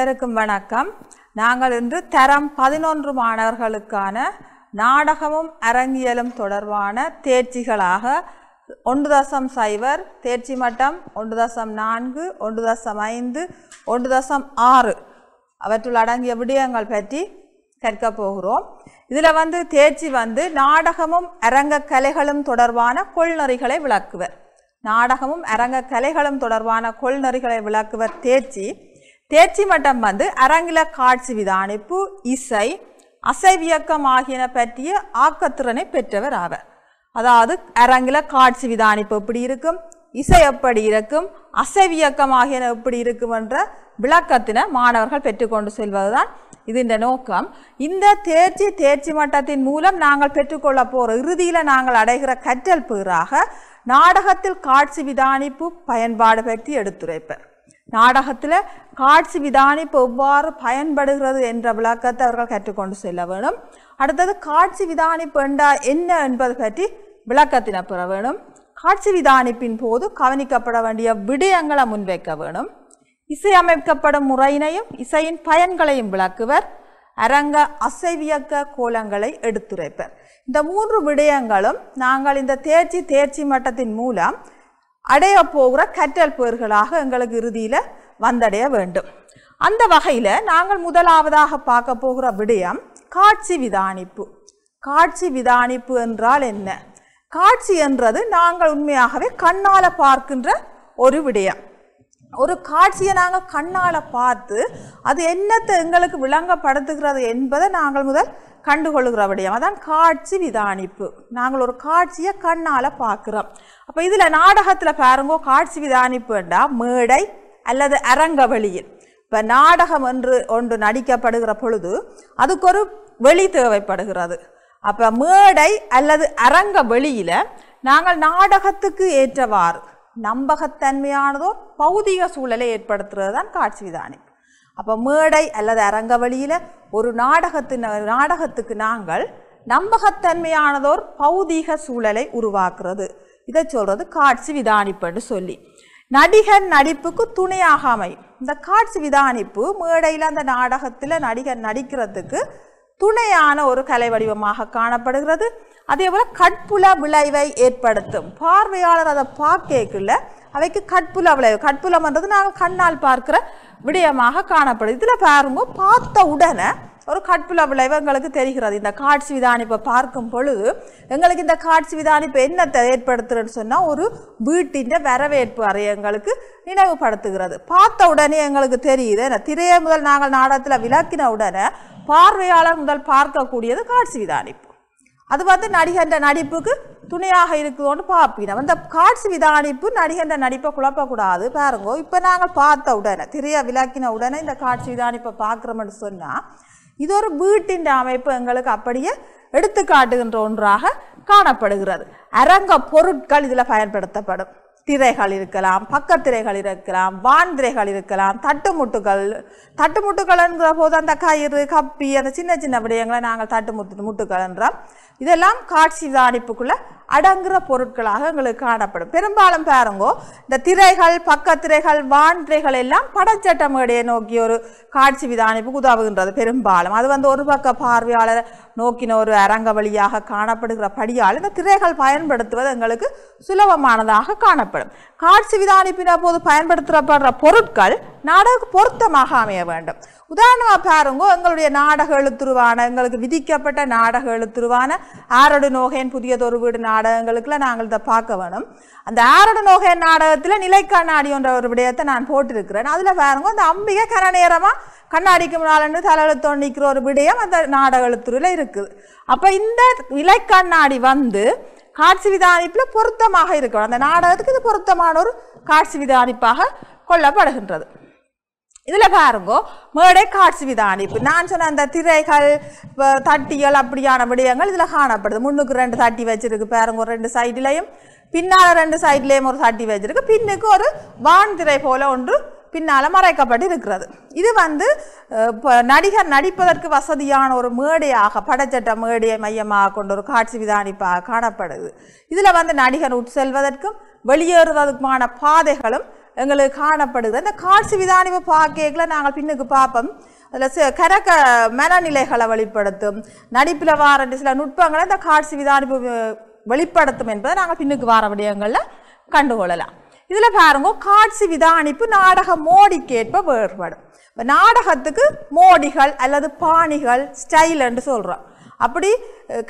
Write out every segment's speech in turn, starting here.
அனைவருக்கும் வணக்கம் நாங்கள் இன்று தரம் பதினொன்று மாணவர்களுக்கான நாடகமும் அரங்கியலும் தொடர்பான தேர்ச்சிகளாக ஒன்று தசம் சைவர் தேர்ச்சி மட்டம் ஒன்று தசம் நான்கு ஒன்று தசம் ஐந்து ஒன்று தசம் ஆறு அவற்றுள் அடங்கிய விடயங்கள் பற்றி கற்க போகிறோம் இதில் வந்து தேர்ச்சி வந்து நாடகமும் அரங்க கலைகளும் தொடர்பான கொள்நறிகளை விளக்குவர் நாடகமும் அரங்க கலைகளும் தொடர்பான கொள்நறிகளை விளக்குவர் தேர்ச்சி தேர்ச்சி மட்டம் வந்து அரங்கில காட்சி விதானிப்பு இசை அசைவியக்கம் ஆகியன பற்றிய ஆக்கத்திறனை பெற்றவர் ஆவர் அதாவது அரங்கில காட்சி விதானிப்பு எப்படி இருக்கும் இசை எப்படி இருக்கும் அசைவியக்கம் ஆகியன எப்படி இருக்கும் என்ற விளக்கத்தினை மாணவர்கள் பெற்றுக்கொண்டு செல்வதுதான் இந்த நோக்கம் இந்த தேர்ச்சி தேர்ச்சி மட்டத்தின் மூலம் நாங்கள் பெற்றுக்கொள்ள போகிற இறுதியில் நாங்கள் அடைகிற கற்றல் பேராக நாடகத்தில் காட்சி விதானிப்பு பயன்பாடு பற்றி எடுத்துரைப்பர் நாடகத்தில் காட்சி விதானிப்பு எவ்வாறு பயன்படுகிறது என்ற விளக்கத்தை அவர்கள் கற்றுக்கொண்டு செல்ல வேணும் அடுத்தது காட்சி விதானிப்பு என்றால் என்ன என்பது பற்றி விளக்கத்தின பெற வேணும் காட்சி விதானிப்பின் போது கவனிக்கப்பட வேண்டிய விடயங்களை முன்வைக்க வேணும் இசையமைக்கப்படும் முறையினையும் இசையின் பயன்களையும் விளக்குவர் அரங்க அசைவியக்க கோலங்களை எடுத்துரைப்பர் இந்த மூன்று விடயங்களும் நாங்கள் இந்த தேர்ச்சி தேர்ச்சி மட்டத்தின் மூலம் அடைய போகிற கற்றல் பேர்களாக எங்களுக்கு இறுதியில் வந்தடைய வேண்டும் அந்த வகையில் நாங்கள் முதலாவதாக பார்க்க போகிற விடயம் காட்சி விதானிப்பு காட்சி விதானிப்பு என்றால் என்ன காட்சி என்றது நாங்கள் உண்மையாகவே கண்ணால் பார்க்கின்ற ஒரு விடயம் ஒரு காட்சியை நாங்கள் கண்ணால் பார்த்து அது என்னத்தை எங்களுக்கு விளங்கப்படுத்துகிறது என்பதை நாங்கள் முதல் கண்டுகொள்கிற விடயம் அதான் காட்சி விதானிப்பு நாங்கள் ஒரு காட்சியை கண்ணால் பார்க்குறோம் அப்போ இதில் நாடகத்தில் பாருங்கோ காட்சி விதானிப்புண்டா மேடை அல்லது அரங்க வழியில் இப்போ நாடகம் என்று ஒன்று நடிக்கப்படுகிற பொழுது அதுக்கு ஒரு வெளி தேவைப்படுகிறது அப்போ மேடை அல்லது அரங்க வெளியில் நாங்கள் நாடகத்துக்கு ஏற்றவாறு நம்பகத்தன்மையானதோ பௌதிக சூழலை ஏற்படுத்துறது தான் காட்சி விதானை அப்போ மேடை அல்லது அரங்க வழியில் ஒரு நாடகத்து நாடகத்துக்கு நாங்கள் நம்பகத்தன்மையானதோர் பௌதீக சூழலை உருவாக்குறது இதை சொல்கிறது காட்சி விதானிப்புன்னு சொல்லி நடிகன் நடிப்புக்கு துணையாக அமையும் இந்த காட்சி விதானிப்பு மேடையில் அந்த நாடகத்தில் நடிகர் நடிக்கிறதுக்கு துணையான ஒரு கலை வடிவமாக காணப்படுகிறது அதே போல் கட்புல விளைவை ஏற்படுத்தும் பார்வையாளர் அதை பார்க்கல அவைக்கு கட்புல விளைவு கட்புலம்ன்றது நாங்கள் கண்ணால் பார்க்குற விடயமாக காணப்படுது இதில் பாருங்க பார்த்த உடனே ஒரு கட்புல விளைவு எங்களுக்கு தெரிகிறது இந்த காட்சி விதானிப்பை பார்க்கும் பொழுது எங்களுக்கு இந்த காட்சி விதானிப்பு என்னத்தை ஏற்படுத்துறன்னு சொன்னால் ஒரு வீட்டின் வரவேற்பு அறை எங்களுக்கு நினைவுபடுத்துகிறது பார்த்த உடனே எங்களுக்கு தெரியுது திரையை முதல் நாங்கள் நாடகத்தில் விளக்கின உடனே பார்வையாளர் முதல் பார்க்கக்கூடியது காட்சி விதானிப்பு அது வந்து நடிகன்ற நடிப்புக்கு துணையாக இருக்குதோன்னு பார்ப்பினோம் அந்த காட்சி விதானிப்பு நடிகன்ற நடிப்பை குழப்பக்கூடாது பாருங்கோ இப்போ நாங்கள் பார்த்த உடனே திரையை விளக்கின உடனே இந்த காட்சி விதானிப்பை பார்க்குறோம்னு சொன்னால் இது ஒரு வீட்டின் அமைப்பு எங்களுக்கு அப்படியே எடுத்துக்காட்டுகின்ற ஒன்றாக காணப்படுகிறது அரங்க பொருட்கள் இதில் பயன்படுத்தப்படும் திரைகள் இருக்கலாம் பக்கத்திரைகள் இருக்கலாம் வான் திரைகள் இருக்கலாம் தட்டுமுட்டுகள் தட்டுமுட்டுகள்ங்கிற போது அந்த கயிறு கப்பி அந்த சின்ன சின்ன விடயங்களை நாங்கள் தட்டுமுட்டு முட்டுகள் என்றோம் இதெல்லாம் காட்சி தயாரிப்புக்குள்ளே அடங்குற பொருட்களாக எங்களுக்கு காணப்படும் பெரும்பாலும் பாருங்கோ இந்த திரைகள் பக்கத்திரைகள் வான்திரைகள் எல்லாம் படச்சட்டமேடையை நோக்கி ஒரு காட்சி விதானிப்புக்கு உதவுகின்றது பெரும்பாலும் அது வந்து ஒரு பக்க பார்வையாளர் நோக்கின ஒரு அரங்க வழியாக காணப்படுகிற படியால் இந்த திரைகள் பயன்படுத்துவது எங்களுக்கு சுலபமானதாக காணப்படும் காட்சி விதானிப்பின போது பயன்படுத்தப்படுற பொருட்கள் நாடக பொருத்தமாக அமைய வேண்டும் உதாரணமாக பாருங்கோ எங்களுடைய நாடக எழுத்துருவான எங்களுக்கு விதிக்கப்பட்ட நாடக எழுத்துருவான ஆரடு நோகேன் புதியதொரு வீடு நாடகங்களுக்குலாம் நாங்கள் இதை பார்க்க வேணும் அந்த ஆரடு நோகேன் நாடகத்தில் நிலை ஒரு விடயத்தை நான் போட்டிருக்கிறேன் அதில் பாருங்க அந்த அம்பிகை கர கண்ணாடிக்கு கண்ணாடிக்கு முன்னாலன்னு தலையெழுத்தோடு நிற்கிற ஒரு விடயம் அந்த நாடகத்துறையில் இருக்குது அப்போ இந்த நிலை கண்ணாடி வந்து காட்சி விதானிப்பில் பொருத்தமாக இருக்கணும் அந்த நாடகத்துக்கு இது பொருத்தமான ஒரு காட்சி விதானிப்பாக கொள்ளப்படுகின்றது இதில் பாருங்கோ மேடை காட்சி விதானிப்பு இப்போ நான் சொன்ன அந்த திரைகள் இப்போ தட்டிகள் அப்படியான விடயங்கள் இதில் காணப்படுது முன்னுக்கு ரெண்டு தட்டி வச்சிருக்கு பாருங்க ரெண்டு சைட்லேயும் பின்னால் ரெண்டு சைட்லேயும் ஒரு தட்டி வச்சிருக்கு பின்னுக்கு ஒரு வான்திரை போல ஒன்று பின்னால் மறைக்கப்பட்டு இருக்கிறது இது வந்து இப்போ நடிகர் நடிப்பதற்கு வசதியான ஒரு மேடையாக படச்சட்ட மேடையை மையமாக கொண்ட ஒரு காட்சி விதானிப்பாக காணப்படுது இதில் வந்து நடிகர் உட்செல்வதற்கும் வெளியேறுவதற்குமான பாதைகளும் எங்களுக்கு காணப்படுது அந்த காட்சி விதானிப்பு பார்க்கல நாங்கள் பின்னுக்கு பார்ப்போம் அதில் கரக மனநிலைகளை வெளிப்படுத்தும் நடிப்பில் வார சில நுட்பங்களை இந்த காட்சி விதானிப்பு வெளிப்படுத்தும் என்பதை நாங்கள் பின்னுக்கு வார விடயங்களில் கண்டுகொள்ளலாம் இதில் பாருங்க காட்சி விதானிப்பு நாடக மோடிக்கேற்ப வேறுபடும் இப்போ நாடகத்துக்கு மோடிகள் அல்லது பாணிகள் ஸ்டைல் என்று சொல்கிறோம் அப்படி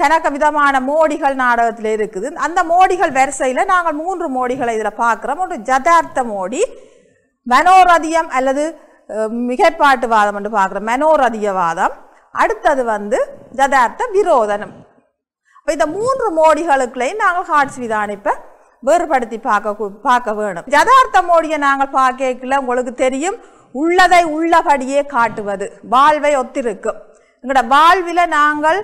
கணக்க விதமான மோடிகள் நாடகத்தில் இருக்குது அந்த மோடிகள் வரிசையில் நாங்கள் மூன்று மோடிகளை இதில் பார்க்குறோம் ஒன்று ஜதார்த்த மோடி மனோரதியம் அல்லது மிகைப்பாட்டுவாதம் என்று பார்க்குறோம் மனோரதியவாதம் அடுத்தது வந்து ஜதார்த்த விரோதனம் இப்போ இந்த மூன்று மோடிகளுக்குள்ளையும் நாங்கள் காட்சி விதானிப்பை வேறுபடுத்தி பார்க்க பார்க்க வேணும் ஜதார்த்த மோடியை நாங்கள் பார்க்கல உங்களுக்கு தெரியும் உள்ளதை உள்ளபடியே காட்டுவது வாழ்வை ஒத்திருக்கும் எங்களோட வாழ்வில் நாங்கள்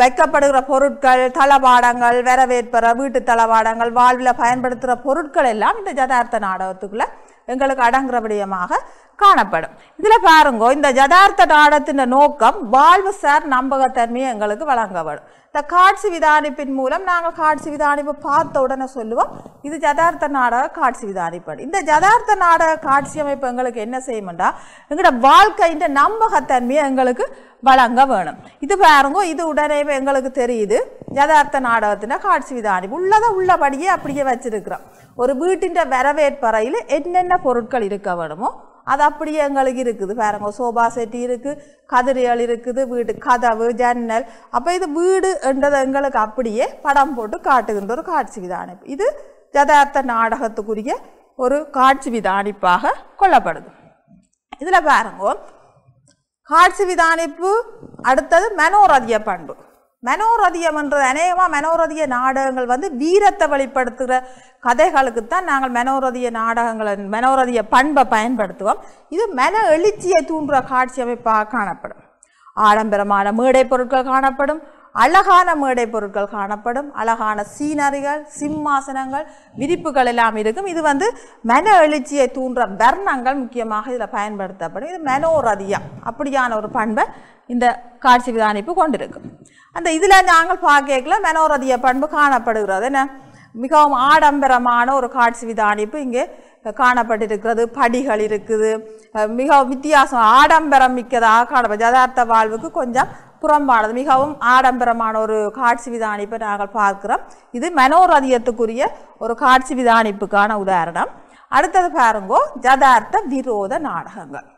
வைக்கப்படுகிற பொருட்கள் தளபாடங்கள் வரவேற்பற வீட்டு தளபாடங்கள் வாழ்வில் பயன்படுத்துகிற பொருட்கள் எல்லாம் இந்த ஜதார்த்த நாடகத்துக்குள்ளே எங்களுக்கு விடயமாக காணப்படும் இதில் பாருங்கோ இந்த ஜதார்த்த நாடத்தின் நோக்கம் வாழ்வு சார் நம்பகத்தன்மையை எங்களுக்கு வழங்கப்படும் இந்த காட்சி விதானிப்பின் மூலம் நாங்கள் காட்சி விதானிப்பு பார்த்த உடனே சொல்லுவோம் இது ஜதார்த்த நாடக காட்சி விதானிப்படு இந்த ஜதார்த்த நாடக காட்சி அமைப்பு எங்களுக்கு என்ன செய்யும்டா எங்களோட வாழ்க்கையின் நம்பகத்தன்மையை எங்களுக்கு வழங்க வேணும் இது பாருங்க இது உடனே எங்களுக்கு தெரியுது யதார்த்த நாடகத்தின காட்சி விதானிப்பு உள்ளதை உள்ளபடியே அப்படியே வச்சிருக்கிறோம் ஒரு வீட்டின் வரவேற்பறையில் என்னென்ன பொருட்கள் இருக்க வேணுமோ அது அப்படியே எங்களுக்கு இருக்குது பாருங்க சோபா செட்டி இருக்குது கதிரியல் இருக்குது வீடு கதவு ஜன்னல் அப்போ இது வீடு என்றது எங்களுக்கு அப்படியே படம் போட்டு காட்டுகின்ற ஒரு காட்சி விதானிப்பு இது யதார்த்த நாடகத்துக்குரிய ஒரு காட்சி விதானிப்பாக கொள்ளப்படுது இதில் பாருங்க காட்சி விதானிப்பு அடுத்தது மனோரதிய பண்பு என்ற அநேகமாக மனோரதிய நாடகங்கள் வந்து வீரத்தை வெளிப்படுத்துகிற கதைகளுக்கு தான் நாங்கள் மனோரதிய நாடகங்களை மனோரதிய பண்பை பயன்படுத்துவோம் இது மன எழுச்சியை தூண்டுற காட்சி அமைப்பாக காணப்படும் ஆடம்பரமான மேடை பொருட்கள் காணப்படும் அழகான மேடை பொருட்கள் காணப்படும் அழகான சீனரிகள் சிம்மாசனங்கள் விரிப்புகள் எல்லாம் இருக்கும் இது வந்து மன எழுச்சியை தூண்டுற வர்ணங்கள் முக்கியமாக இதில் பயன்படுத்தப்படும் இது மனோரதியம் அப்படியான ஒரு பண்பை இந்த காட்சி விதானிப்பு கொண்டிருக்கும் அந்த இதில் நாங்கள் பார்க்கல மனோரதிய பண்பு காணப்படுகிறது என்ன மிகவும் ஆடம்பரமான ஒரு காட்சி விதானிப்பு இங்கே காணப்பட்டிருக்கிறது படிகள் இருக்குது மிக வித்தியாசம் ஆடம்பரம் மிக்கதாக காணப்படும் யதார்த்த வாழ்வுக்கு கொஞ்சம் புறம்பானது மிகவும் ஆடம்பரமான ஒரு காட்சி விதானிப்பை நாங்கள் பார்க்குறோம் இது மனோரதியத்துக்குரிய ஒரு காட்சி விதானிப்புக்கான உதாரணம் அடுத்தது பாருங்கோ ஜதார்த்த விரோத நாடகங்கள்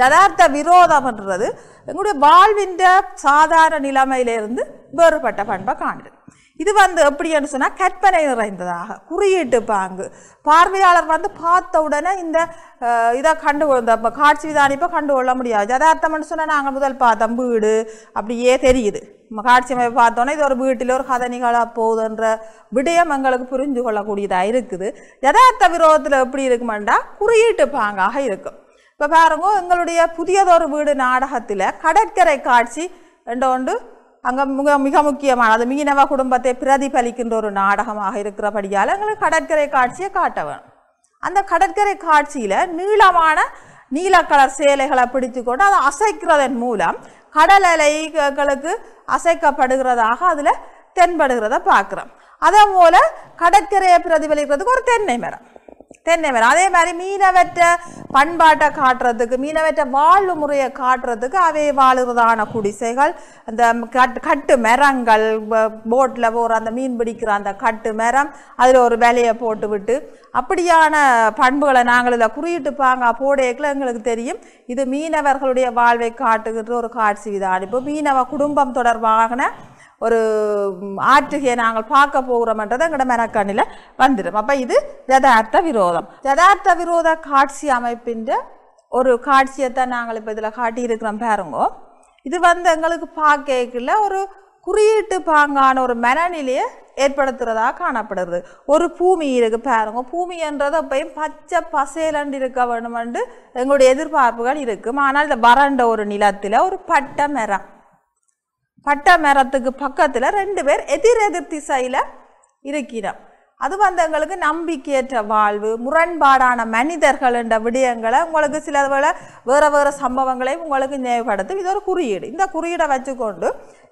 ஜதார்த்த விரோதம்ன்றது எங்களுடைய வாழ்வின்ற சாதாரண நிலைமையிலிருந்து வேறுபட்ட பண்பை காணுது இது வந்து எப்படின்னு சொன்னால் கற்பனை நிறைந்ததாக குறியீட்டு பாங்கு பார்வையாளர் வந்து பார்த்த உடனே இந்த இதை கண்டு இந்த காட்சி விதானிப்போ கண்டு கொள்ள முடியாது ஜதார்த்தம்னு சொன்னால் நாங்கள் முதல் பார்த்தோம் வீடு அப்படியே தெரியுது காட்சி அமைப்பு பார்த்தோன்னா இது ஒரு வீட்டில் ஒரு கதை நிகழா போகுதுன்ற விடயம் எங்களுக்கு புரிஞ்சு கொள்ளக்கூடியதாக இருக்குது யதார்த்த விரோதத்தில் எப்படி இருக்குமெண்டா குறியீட்டு பாங்காக இருக்கும் இப்போ பாருங்க எங்களுடைய புதியதொரு வீடு நாடகத்தில் கடற்கரை காட்சி ரெண்டு ஒன்று அங்கே மிக மிக முக்கியமானது மீனவ குடும்பத்தை பிரதிபலிக்கின்ற ஒரு நாடகமாக இருக்கிறபடியால் எங்களுக்கு கடற்கரை காட்சியை காட்ட வேணும் அந்த கடற்கரை காட்சியில் நீளமான நீல கலர் சேலைகளை பிடித்து கொண்டு அதை அசைக்கிறதன் மூலம் கடல் அலைகளுக்கு அசைக்கப்படுகிறதாக அதில் தென்படுகிறத பார்க்குறோம் அதே போல் கடற்கரையை பிரதிபலிக்கிறதுக்கு ஒரு தென்னை மரம் தென்னவன் அதே மாதிரி மீனவற்ற பண்பாட்டை காட்டுறதுக்கு மீனவற்ற வாழ்வு முறையை காட்டுறதுக்கு அவை வாழ்கிறதான குடிசைகள் அந்த கட் கட்டு மரங்கள் போட்டில் போகிற அந்த மீன் பிடிக்கிற அந்த கட்டு மரம் அதில் ஒரு விலையை போட்டு விட்டு அப்படியான பண்புகளை நாங்கள் இதில் குறியிட்டு பாங்க போடையக்கில் எங்களுக்கு தெரியும் இது மீனவர்களுடைய வாழ்வை காட்டுகின்ற ஒரு காட்சி விதானிப்பு மீனவ குடும்பம் தொடர்பாகன ஒரு ஆற்றுகையை நாங்கள் பார்க்க போகிறோம்ன்றது எங்களோட மெனக்கண்ணில் வந்துடும் அப்போ இது யதார்த்த விரோதம் யதார்த்த விரோத காட்சி அமைப்பின் ஒரு தான் நாங்கள் இப்போ இதில் காட்டியிருக்கிறோம் பாருங்கோ இது வந்து எங்களுக்கு பார்க்கல ஒரு குறியீட்டு பாங்கான ஒரு மனநிலையை ஏற்படுத்துகிறதாக காணப்படுறது ஒரு பூமி இருக்குது பாருங்க பூமி என்றதை அப்பையும் பச்சை பசேலண்டு இருக்க வேணுமென்று எங்களுடைய எதிர்பார்ப்புகள் இருக்கும் ஆனால் இந்த வறண்ட ஒரு நிலத்தில் ஒரு பட்டை மரம் பட்டை மரத்துக்கு பக்கத்தில் ரெண்டு பேர் எதிர் எதிர் திசையில் இருக்கிறோம் அது வந்து எங்களுக்கு நம்பிக்கையற்ற வாழ்வு முரண்பாடான மனிதர்கள் என்ற விடயங்களை உங்களுக்கு சில போல வேறு வேறு சம்பவங்களையும் உங்களுக்கு நினைவுபடுத்தும் இது ஒரு குறியீடு இந்த குறியீடை வச்சுக்கொண்டு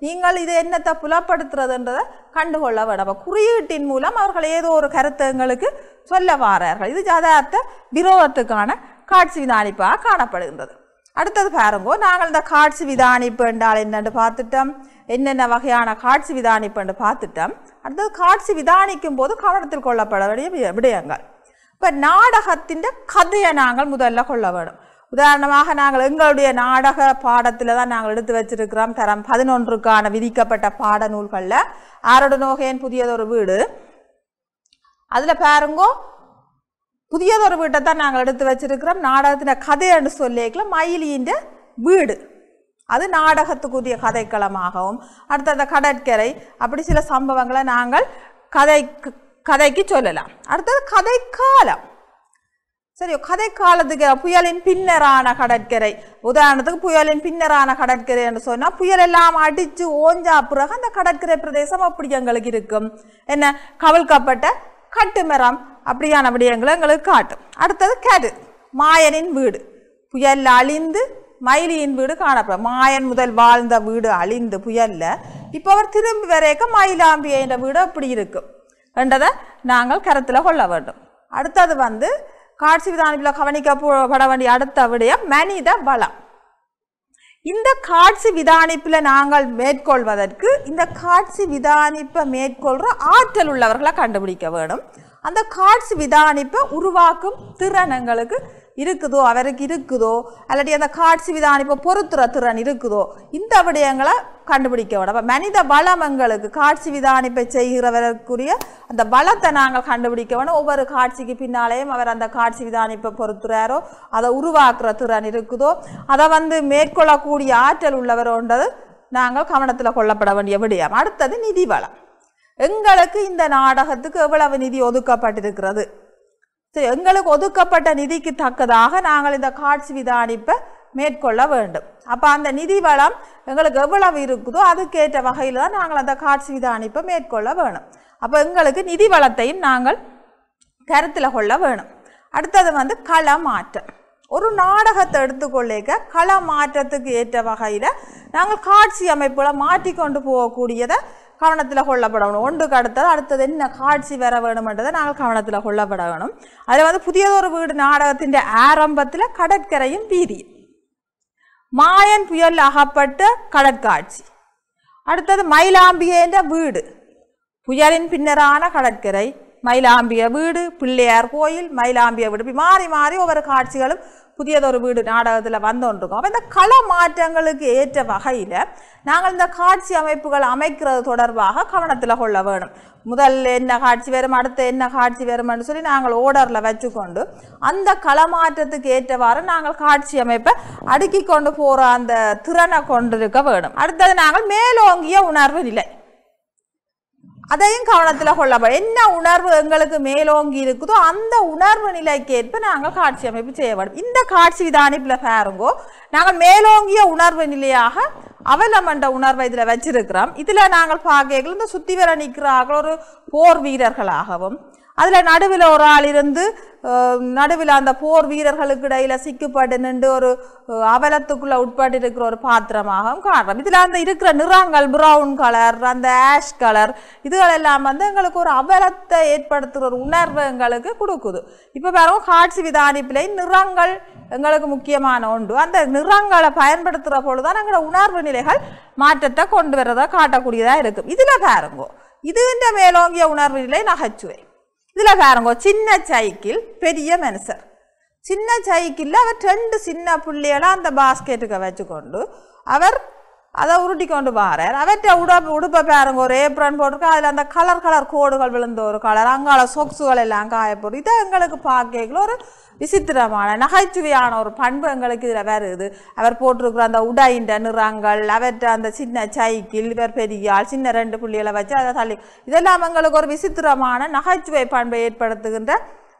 நீங்கள் இது என்னத்தை புலப்படுத்துறதுன்றதை கண்டுகொள்ள வேணும் குறியீட்டின் மூலம் அவர்கள் ஏதோ ஒரு கருத்தை எங்களுக்கு சொல்ல வாரார்கள் இது ஜதார்த்த விரோதத்துக்கான காட்சி விதானிப்பாக காணப்படுகின்றது அடுத்தது பாருங்கோ நாங்கள் இந்த காட்சி விதானிப்பு என்றால் என்னென்று பார்த்துட்டோம் என்னென்ன வகையான காட்சி விதானிப்பு என்று பார்த்துட்டோம் அடுத்தது காட்சி விதானிக்கும் போது கவனத்தில் கொள்ளப்பட வேண்டிய விடயங்கள் இப்போ நாடகத்தின் கதையை நாங்கள் முதல்ல கொள்ள வேணும் உதாரணமாக நாங்கள் எங்களுடைய நாடக பாடத்தில் தான் நாங்கள் எடுத்து வச்சிருக்கிறோம் தரம் பதினொன்றுக்கான விதிக்கப்பட்ட பாட நூல்களில் ஆரோடு நோகையின் புதியதொரு வீடு அதில் பாருங்கோ புதியதொரு வீட்டை தான் நாங்கள் எடுத்து வச்சிருக்கிறோம் நாடகத்தின கதைன்னு சொல்லியிருக்கலாம் மயிலியின் வீடு அது நாடகத்துக்குரிய கதைக்களமாகவும் அடுத்த அந்த கடற்கரை அப்படி சில சம்பவங்களை நாங்கள் கதை கதைக்கு சொல்லலாம் அடுத்தது கதைக்காலம் சரி கதைக்காலத்துக்கு புயலின் பின்னரான கடற்கரை உதாரணத்துக்கு புயலின் பின்னரான கடற்கரை என்று சொன்னால் புயல் எல்லாம் அடித்து ஓஞ்சா பிறகு அந்த கடற்கரை பிரதேசம் அப்படி எங்களுக்கு இருக்கும் என்ன கவிழ்க்கப்பட்ட கட்டுமரம் அப்படியான விடயங்களை எங்களுக்கு காட்டும் அடுத்தது கரு மாயனின் வீடு புயலில் அழிந்து மயிலியின் வீடு காணப்படும் மாயன் முதல் வாழ்ந்த வீடு அழிந்து புயலில் இப்போ அவர் திரும்பி வரையக்க மயிலாம்பிய என்ற வீடு அப்படி இருக்கும் என்றதை நாங்கள் கருத்தில் கொள்ள வேண்டும் அடுத்தது வந்து காட்சி விதானத்தில் கவனிக்கப்பட வேண்டிய அடுத்த விடயம் மனித பலம் இந்த காட்சி விதானிப்பில் நாங்கள் மேற்கொள்வதற்கு இந்த காட்சி விதானிப்பை மேற்கொள்கிற ஆற்றல் உள்ளவர்களை கண்டுபிடிக்க வேண்டும் அந்த காட்ஸ் விதானிப்பை உருவாக்கும் திறன் எங்களுக்கு இருக்குதோ அவருக்கு இருக்குதோ அல்லாட்டி அந்த காட்சி விதானிப்பை பொறுத்துற திறன் இருக்குதோ இந்த விடயங்களை கண்டுபிடிக்க விட மனித வளம் எங்களுக்கு காட்சி விதானிப்பை செய்கிறவருக்குரிய அந்த வளத்தை நாங்கள் கண்டுபிடிக்க வேணும் ஒவ்வொரு காட்சிக்கு பின்னாலேயும் அவர் அந்த காட்சி விதானிப்பை பொறுத்துறாரோ அதை உருவாக்குற திறன் இருக்குதோ அதை வந்து மேற்கொள்ளக்கூடிய ஆற்றல் உள்ளவரோன்றது நாங்கள் கவனத்தில் கொள்ளப்பட வேண்டிய விடயம் அடுத்தது நிதி வளம் எங்களுக்கு இந்த நாடகத்துக்கு எவ்வளவு நிதி ஒதுக்கப்பட்டிருக்கிறது எங்களுக்கு ஒதுக்கப்பட்ட நிதிக்கு தக்கதாக நாங்கள் இந்த காட்சி விதானிப்பை மேற்கொள்ள வேண்டும் அப்போ அந்த நிதி வளம் எங்களுக்கு எவ்வளவு இருக்குதோ அதுக்கேற்ற வகையில் தான் நாங்கள் அந்த காட்சி விதானிப்பை மேற்கொள்ள வேணும் அப்போ எங்களுக்கு நிதி வளத்தையும் நாங்கள் கருத்தில் கொள்ள வேணும் அடுத்தது வந்து கள மாற்றம் ஒரு நாடகத்தை எடுத்துக்கொள்ளிக்க கள மாற்றத்துக்கு ஏற்ற வகையில் நாங்கள் காட்சி அமைப்பில் மாற்றிக்கொண்டு போகக்கூடியதை கவனத்தில் கொள்ளப்படணும் ஒன்று கடுத்தது அடுத்தது என்ன காட்சி வர வேணுமென்றதை நாங்கள் கவனத்தில் கொள்ளப்பட வேணும் அதில் வந்து புதியதொரு வீடு நாடகத்தின் ஆரம்பத்தில் கடற்கரையும் வீதி மாயன் புயல் அகப்பட்டு கடற்காட்சி அடுத்தது மயிலாம்பிகைன்ற வீடு புயலின் பின்னரான கடற்கரை மயிலாம்பிய வீடு பிள்ளையார் கோயில் மயிலாம்பிய வீடு இப்படி மாறி மாறி ஒவ்வொரு காட்சிகளும் புதியதொரு வீடு நாடகத்தில் வந்துருக்கோம் அப்போ இந்த கள மாற்றங்களுக்கு ஏற்ற வகையில் நாங்கள் இந்த காட்சி அமைப்புகள் அமைக்கிறது தொடர்பாக கவனத்தில் கொள்ள வேணும் முதல் என்ன காட்சி வரும் அடுத்த என்ன காட்சி வரும்னு சொல்லி நாங்கள் ஓர்டரில் வச்சுக்கொண்டு அந்த களமாற்றத்துக்கு ஏற்றவாறு நாங்கள் காட்சி அமைப்பை அடுக்கி கொண்டு போகிற அந்த திறனை கொண்டிருக்க வேணும் அடுத்தது நாங்கள் மேலோங்கிய உணர்வு நிலை அதையும் கவனத்தில் கொள்ளப்பட என்ன உணர்வு எங்களுக்கு மேலோங்கி இருக்குதோ அந்த உணர்வு நிலைக்கேற்ப நாங்கள் காட்சி அமைப்பு செய்யப்படும் இந்த காட்சி தானிப்பில் இப்போ பாருங்கோ நாங்கள் மேலோங்கிய உணர்வு நிலையாக அவலமண்ட உணர்வை இதில் வச்சிருக்கிறோம் இதில் நாங்கள் பார்க்கல இந்த சுற்றி வர நிற்கிறார்கள் ஒரு போர் வீரர்களாகவும் அதில் நடுவில் ஒரு ஆள் இருந்து நடுவில் அந்த போர் வீரர்களுக்கு இடையில் சிக்குப்பட்டு நின்று ஒரு அவலத்துக்குள்ளே உட்பட்டு இருக்கிற ஒரு பாத்திரமாகவும் காட்டுறோம் இதில் அந்த இருக்கிற நிறங்கள் ப்ரௌன் கலர் அந்த ஆஷ் கலர் இதுகளெல்லாம் வந்து எங்களுக்கு ஒரு அவலத்தை ஏற்படுத்துகிற ஒரு உணர்வு எங்களுக்கு கொடுக்குது இப்போ வேறு காட்சி விதானிப்பில் நிறங்கள் எங்களுக்கு முக்கியமான ஒன்று அந்த நிறங்களை பயன்படுத்துகிற பொழுது தான் எங்களோட உணர்வு நிலைகள் மாற்றத்தை கொண்டு வர்றதை காட்டக்கூடியதாக இருக்கும் இதில் பாருங்கோ இதுன்ற மேலோங்கிய உணர்வு நிலை நகைச்சுவை இதில் பாருங்க சின்ன சைக்கிள் பெரிய மனுஷர் சின்ன சைக்கிளில் அவர் ரெண்டு சின்ன பிள்ளையெல்லாம் அந்த பாஸ்கெட்டுக்கு வச்சுக்கொண்டு அவர் அதை உருட்டி கொண்டு போகிறேன் அவற்றை உடப்பு உடுப்பை பாருங்க ஒரு ஏப்ரன் போட்டிருக்கா அதில் அந்த கலர் கலர் கோடுகள் விழுந்த ஒரு கலர் அங்கால சொக்ஸுகள் எல்லாம் காயப்போடு இதை எங்களுக்கு பார்க்கல ஒரு விசித்திரமான நகைச்சுவையான ஒரு பண்பு எங்களுக்கு இதில் வருது அவர் போட்டிருக்கிற அந்த உடையின் நிறங்கள் அவற்றை அந்த சின்ன சைக்கிள் இவர் பெரியால் சின்ன ரெண்டு புள்ளிகளை வச்சு அதை தள்ளி இதெல்லாம் எங்களுக்கு ஒரு விசித்திரமான நகைச்சுவை பண்பை ஏற்படுத்துகின்ற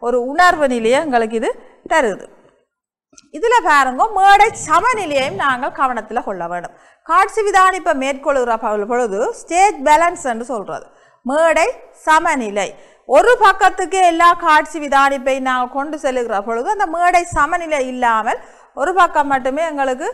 ஒரு உணர்வு நிலையை எங்களுக்கு இது தருது இதில் பாருங்க மேடை சமநிலையையும் நாங்கள் கவனத்தில் கொள்ள வேண்டும் காட்சி விதானிப்பை மேற்கொள்கிற பொழுது ஸ்டேஜ் பேலன்ஸ் என்று சொல்கிறது மேடை சமநிலை ஒரு பக்கத்துக்கு எல்லா காட்சி விதானிப்பை நாங்கள் கொண்டு செல்கிற பொழுது அந்த மேடை சமநிலை இல்லாமல் ஒரு பக்கம் மட்டுமே எங்களுக்கு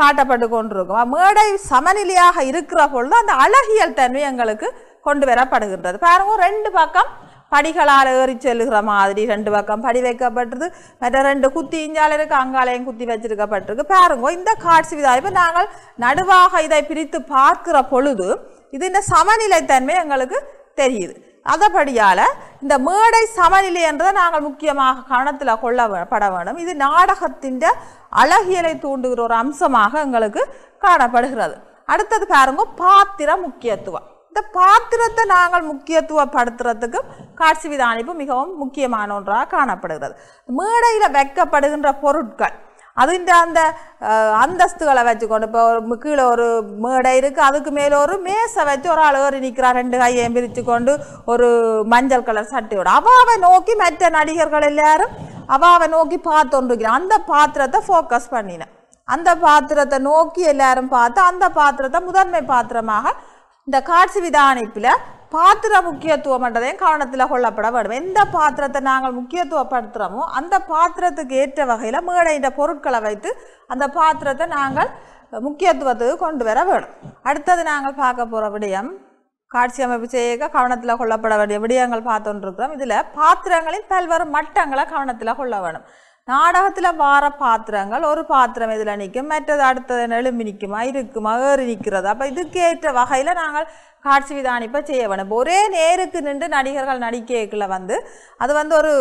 காட்டப்பட்டு கொண்டிருக்கும் மேடை சமநிலையாக இருக்கிற பொழுது அந்த அழகியல் தன்மை எங்களுக்கு கொண்டு வரப்படுகின்றது பாருங்க ரெண்டு பக்கம் படிகளால் ஏறி செல்லுகிற மாதிரி ரெண்டு பக்கம் படி வைக்கப்பட்டிருக்கு மற்ற ரெண்டு குத்தி இஞ்சால் இருக்குது அங்காலையும் குத்தி வச்சிருக்கப்பட்டிருக்கு பாருங்க இந்த காட்சி விதா இப்போ நாங்கள் நடுவாக இதை பிரித்து பார்க்கிற பொழுது இது இந்த சமநிலைத்தன்மை எங்களுக்கு தெரியுது அதபடியால் இந்த மேடை சமநிலை என்றதை நாங்கள் முக்கியமாக கவனத்தில் கொள்ளப்பட வேண்டும் இது நாடகத்தின் அழகியலை தூண்டுகிற ஒரு அம்சமாக எங்களுக்கு காணப்படுகிறது அடுத்தது பாருங்க பாத்திர முக்கியத்துவம் இந்த பாத்திரத்தை நாங்கள் முக்கியத்துவப்படுத்துறதுக்கு காட்சி விதானிப்பு மிகவும் முக்கியமான ஒன்றாக காணப்படுகிறது மேடையில் வைக்கப்படுகின்ற பொருட்கள் அதுன்ற அந்த அந்தஸ்துகளை வச்சுக்கொண்டு இப்போ ஒரு கீழே ஒரு மேடை இருக்குது அதுக்கு மேலே ஒரு மேசை வச்சு ஒரு ஆள் ஏறி நிற்கிறார் ரெண்டு கையை பிரித்து கொண்டு ஒரு மஞ்சள் கலர் சட்டையோட அவாவை நோக்கி மற்ற நடிகர்கள் எல்லாரும் அவாவை நோக்கி பார்த்துருக்கிறான் அந்த பாத்திரத்தை ஃபோக்கஸ் பண்ணினேன் அந்த பாத்திரத்தை நோக்கி எல்லாரும் பார்த்து அந்த பாத்திரத்தை முதன்மை பாத்திரமாக இந்த காட்சி விதானிப்பில் பாத்திர என்றதையும் கவனத்தில் கொள்ளப்பட வேண்டும் எந்த பாத்திரத்தை நாங்கள் முக்கியத்துவப்படுத்துகிறோமோ அந்த பாத்திரத்துக்கு ஏற்ற வகையில் மேடையின்ற பொருட்களை வைத்து அந்த பாத்திரத்தை நாங்கள் முக்கியத்துவத்துக்கு கொண்டு வர வேணும் அடுத்தது நாங்கள் பார்க்க போகிற விடயம் காட்சி அமைப்பு செய்ய கவனத்தில் கொள்ளப்பட வேண்டிய விடயங்கள் பார்த்துட்டு இருக்கிறோம் இதில் பாத்திரங்களின் பல்வேறு மட்டங்களை கவனத்தில் கொள்ள வேணும் நாடகத்தில் வார பாத்திரங்கள் ஒரு பாத்திரம் இதில் நிற்கும் மற்றது அடுத்தது எலும்பி நிற்குமா இருக்குமா ஏறி நிற்கிறது அப்போ இதுக்கேற்ற வகையில் நாங்கள் காட்சி விதானிப்பை செய்ய வேணும் இப்போ ஒரே நேருக்கு நின்று நடிகர்கள் நடிக்கைக்குள்ள வந்து அது வந்து ஒரு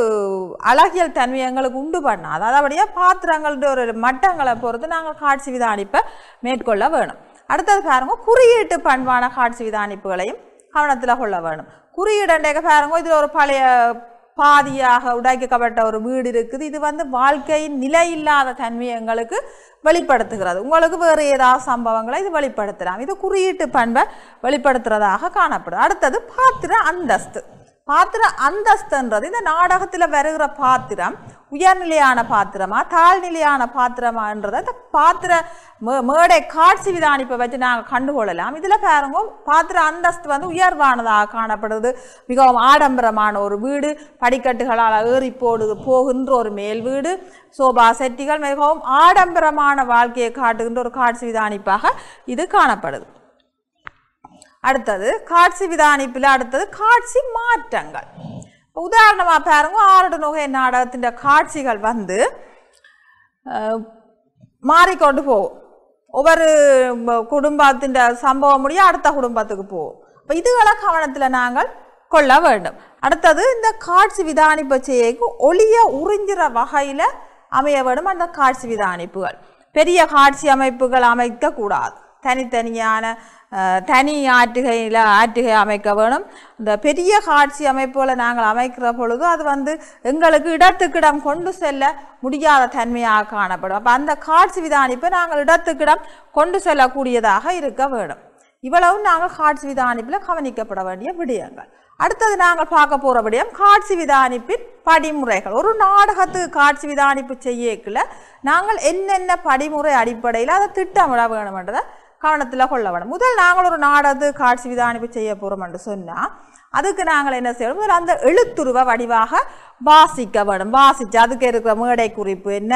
அழகியல் தன்மை எங்களுக்கு உண்டு பண்ணாது அதாவதுபடியாக பாத்திரங்கள்ட ஒரு மட்டங்களை பொறுத்து நாங்கள் காட்சி விதானிப்பை மேற்கொள்ள வேணும் அடுத்தது பாருங்கள் குறியீட்டு பண்பான காட்சி விதானிப்புகளையும் கவனத்தில் கொள்ள வேணும் குறியீடண்டேக்க பாருங்க இதில் ஒரு பழைய பாதியாக உடைக்கப்பட்ட ஒரு வீடு இருக்குது இது வந்து வாழ்க்கையின் நிலை இல்லாத தன்மையை எங்களுக்கு வெளிப்படுத்துகிறது உங்களுக்கு வேறு ஏதாவது சம்பவங்களை இது வெளிப்படுத்துகிறாங்க இது குறியீட்டு பண்பை வெளிப்படுத்துகிறதாக காணப்படும் அடுத்தது பாத்திர அந்தஸ்து பாத்திர அந்தஸ்துன்றது இந்த நாடகத்தில் வருகிற பாத்திரம் உயர்நிலையான பாத்திரமா தாழ்நிலையான பாத்திரமான்றத இந்த பாத்திர மேடை காட்சி விதானிப்பை வச்சு நாங்கள் கண்டுகொள்ளலாம் இதில் பாருங்க பாத்திர அந்தஸ்து வந்து உயர்வானதாக காணப்படுது மிகவும் ஆடம்பரமான ஒரு வீடு படிக்கட்டுகளால் ஏறி போடு போகின்ற ஒரு மேல் வீடு சோபா செட்டிகள் மிகவும் ஆடம்பரமான வாழ்க்கையை காட்டுகின்ற ஒரு காட்சி விதானிப்பாக இது காணப்படுது அடுத்தது காட்சி விதானிப்பில் அடுத்தது காட்சி மாற்றங்கள் இப்போ உதாரணமாக பாருங்க ஆரட நுகை நாடகத்தின் காட்சிகள் வந்து மாறிக்கொண்டு போகும் ஒவ்வொரு குடும்பத்தின் சம்பவம் முடிய அடுத்த குடும்பத்துக்கு போகும் இப்போ இதுகளை கவனத்தில் நாங்கள் கொள்ள வேண்டும் அடுத்தது இந்த காட்சி விதானிப்பு செய்யக்கு ஒளிய உறிஞ்சிற வகையில் அமைய வேண்டும் அந்த காட்சி விதானிப்புகள் பெரிய காட்சி அமைப்புகள் அமைக்கக்கூடாது தனித்தனியான தனி ஆற்றுகையில் ஆற்றுகை அமைக்க வேணும் இந்த பெரிய காட்சி அமைப்புகளை நாங்கள் அமைக்கிற பொழுது அது வந்து எங்களுக்கு இடத்துக்கிடம் கொண்டு செல்ல முடியாத தன்மையாக காணப்படும் அப்போ அந்த காட்சி விதானிப்பை நாங்கள் இடத்துக்கிடம் கொண்டு செல்லக்கூடியதாக இருக்க வேண்டும் இவ்வளவும் நாங்கள் காட்சி விதானிப்பில் கவனிக்கப்பட வேண்டிய விடயங்கள் அடுத்தது நாங்கள் பார்க்க போகிற விடயம் காட்சி விதானிப்பின் படிமுறைகள் ஒரு நாடகத்துக்கு காட்சி விதானிப்பு செய்யக்குள்ள நாங்கள் என்னென்ன படிமுறை அடிப்படையில் அதை திட்டமிட வேணுமென்றதை கவனத்தில் கொள்ள வேணும் முதல் நாங்கள் ஒரு நாடது காட்சி விதானிப்பு செய்ய போகிறோம் என்று சொன்னால் அதுக்கு நாங்கள் என்ன செய்யணும் முதல் அந்த எழுத்துருவ வடிவாக வாசிக்க வேணும் வாசித்து அதுக்கு இருக்கிற மேடை குறிப்பு என்ன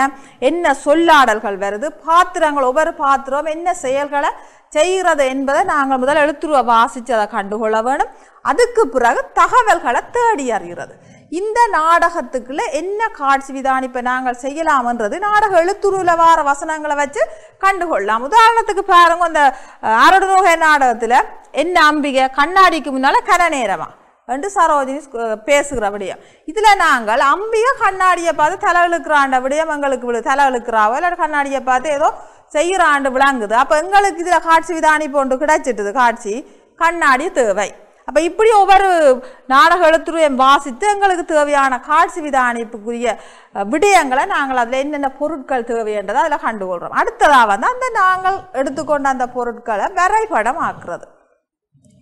என்ன சொல்லாடல்கள் வருது பாத்திரங்கள் ஒவ்வொரு பாத்திரம் என்ன செயல்களை செய்கிறது என்பதை நாங்கள் முதல் எழுத்துருவ வாசித்து அதை கண்டுகொள்ள வேணும் அதுக்கு பிறகு தகவல்களை தேடி அறிகிறது இந்த நாடகத்துக்குள்ள என்ன காட்சி விதான் இப்போ நாங்கள் செய்யலாம்ன்றது நாடக எழுத்துருவில் வார வசனங்களை வச்சு கண்டுகொள்ளலாம் உதாரணத்துக்கு பாருங்க அந்த அரடுநோகை நாடகத்தில் என்ன அம்பிகை கண்ணாடிக்கு முன்னால் கன நேரமா என்று சரோஜினி பேசுகிற விடயம் இதில் நாங்கள் அம்பிகை கண்ணாடியை பார்த்து தலை விழுக்கிறாண்ட விடயம் எங்களுக்கு தலை விழுக்கிறாவோ இல்லை கண்ணாடியை பார்த்து ஏதோ செய்கிற ஆண்டு விளங்குது அப்போ எங்களுக்கு இதில் காட்சி விதானி போன்று கிடைச்சிட்டுது காட்சி கண்ணாடி தேவை அப்போ இப்படி ஒவ்வொரு நாடக எழுத்துருவையும் வாசித்து எங்களுக்கு தேவையான காட்சி விதானிப்புக்குரிய விடயங்களை நாங்கள் அதில் என்னென்ன பொருட்கள் தேவைன்றதை அதில் கண்டுகொள்கிறோம் அடுத்ததாக வந்து அந்த நாங்கள் எடுத்துக்கொண்ட அந்த பொருட்களை வரைபடம் ஆக்குறது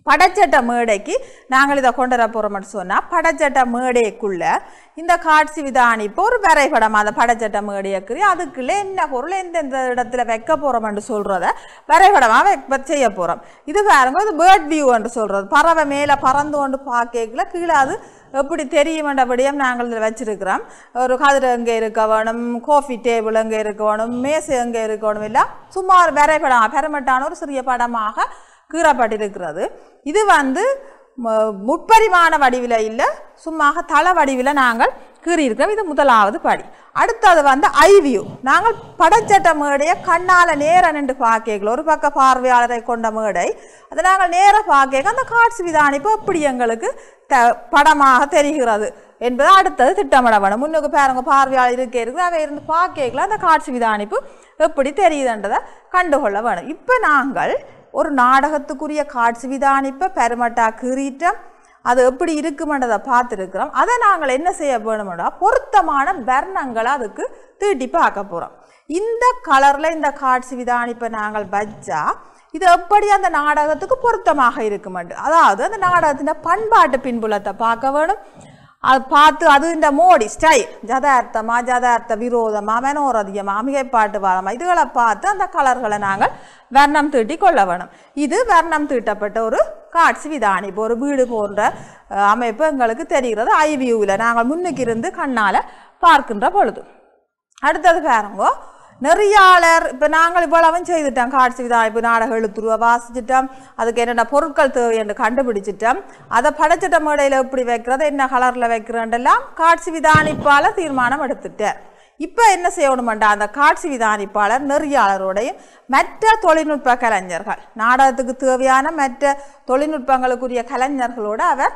படச்சட்ட மேடைக்கு நாங்கள் இதை கொண்டு வர போகிறோம்னு சொன்னால் படச்சட்ட மேடைக்குள்ளே இந்த காட்சி விதானி இப்போ ஒரு வரைபடம் அந்த படச்சட்ட மேடையக்குரிய அதுக்குள்ளே என்ன பொருள் எந்தெந்த இடத்துல வைக்க போகிறோம்னு சொல்கிறத வரைபடமாக வை செய்ய போகிறோம் இது பாருங்க இது பேர்ட் வியூ என்று சொல்கிறது பறவை மேலே பறந்து கொண்டு பார்க்கல கீழே அது எப்படி தெரியுமென்றபடியும் நாங்கள் இதில் வச்சுருக்கிறோம் ஒரு கதிர் எங்கே இருக்க வேணும் காஃபி டேபிள் எங்கே இருக்க வேணும் மேசை எங்கே இருக்கணும் இல்லை சும்மா ஒரு வரைபடம் பெருமட்டான ஒரு சிறிய படமாக கீறப்பட்டிருக்கிறது இது வந்து முப்பரிமாண வடிவில் இல்லை சும்மாக தள வடிவில் நாங்கள் கீறியிருக்கோம் இது முதலாவது படி அடுத்தது வந்து ஐவியூ நாங்கள் படச்சட்ட மேடையை கண்ணால் நேர நின்று பார்க்கல ஒரு பக்க பார்வையாளரை கொண்ட மேடை அதை நாங்கள் நேர பார்க்க அந்த காட்சி விதானிப்பு எப்படி எங்களுக்கு த படமாக தெரிகிறது என்பது அடுத்தது திட்டமிட வேணும் முன்னுக்கு பேரவங்க பார்வையாளர் இருக்க இருக்குது அவை இருந்து பார்க்கல அந்த காட்சி விதானிப்பு எப்படி தெரியுதுன்றதை கண்டுகொள்ள வேணும் இப்போ நாங்கள் ஒரு நாடகத்துக்குரிய காட்சி விதானிப்பு பெருமட்டா கிரீட்டம் அது எப்படி இருக்குமென்றதை பார்த்துருக்குறோம் அதை நாங்கள் என்ன செய்ய வேணுமெண்டா பொருத்தமான வர்ணங்களை அதுக்கு தீட்டி பார்க்க போகிறோம் இந்த கலரில் இந்த காட்சி விதானிப்பை நாங்கள் வச்சா இது எப்படி அந்த நாடகத்துக்கு பொருத்தமாக இருக்குமெண்டு அதாவது அந்த நாடகத்தின் பண்பாட்டு பின்புலத்தை பார்க்க வேணும் அது பார்த்து அது இந்த மோடி ஸ்டைல் ஜதார்த்தமாக ஜதார்த்த விரோதமா மனோரதியமா மிகைப்பாட்டு வாதமா இதுகளை பார்த்து அந்த கலர்களை நாங்கள் வர்ணம் தீட்டி கொள்ள வேணும் இது வர்ணம் தீட்டப்பட்ட ஒரு காட்சி விதானி இப்போ ஒரு வீடு போன்ற அமைப்பு எங்களுக்கு தெரிகிறது ஐவியூவில் நாங்கள் முன்னுக்கு இருந்து கண்ணால் பார்க்கின்ற பொழுது அடுத்தது பாருங்கோ நெறியாளர் இப்போ நாங்கள் இவ்வளவும் செய்துட்டோம் காட்சி விதாய்ப்பு நாடகம் எழுத்துருவை வாசிச்சிட்டோம் அதுக்கு என்னென்ன பொருட்கள் தேவை என்று கண்டுபிடிச்சிட்டோம் அதை படைச்சிட்ட மேடையில் எப்படி வைக்கிறது என்ன கலரில் வைக்கிறோன்றெல்லாம் காட்சி விதானிப்பால் தீர்மானம் எடுத்துட்டேன் இப்போ என்ன செய்யணுமெண்டா அந்த காட்சி விதானிப்பாளர் நெறியாளரோடையும் மற்ற தொழில்நுட்ப கலைஞர்கள் நாடகத்துக்கு தேவையான மற்ற தொழில்நுட்பங்களுக்குரிய கலைஞர்களோடு அவர்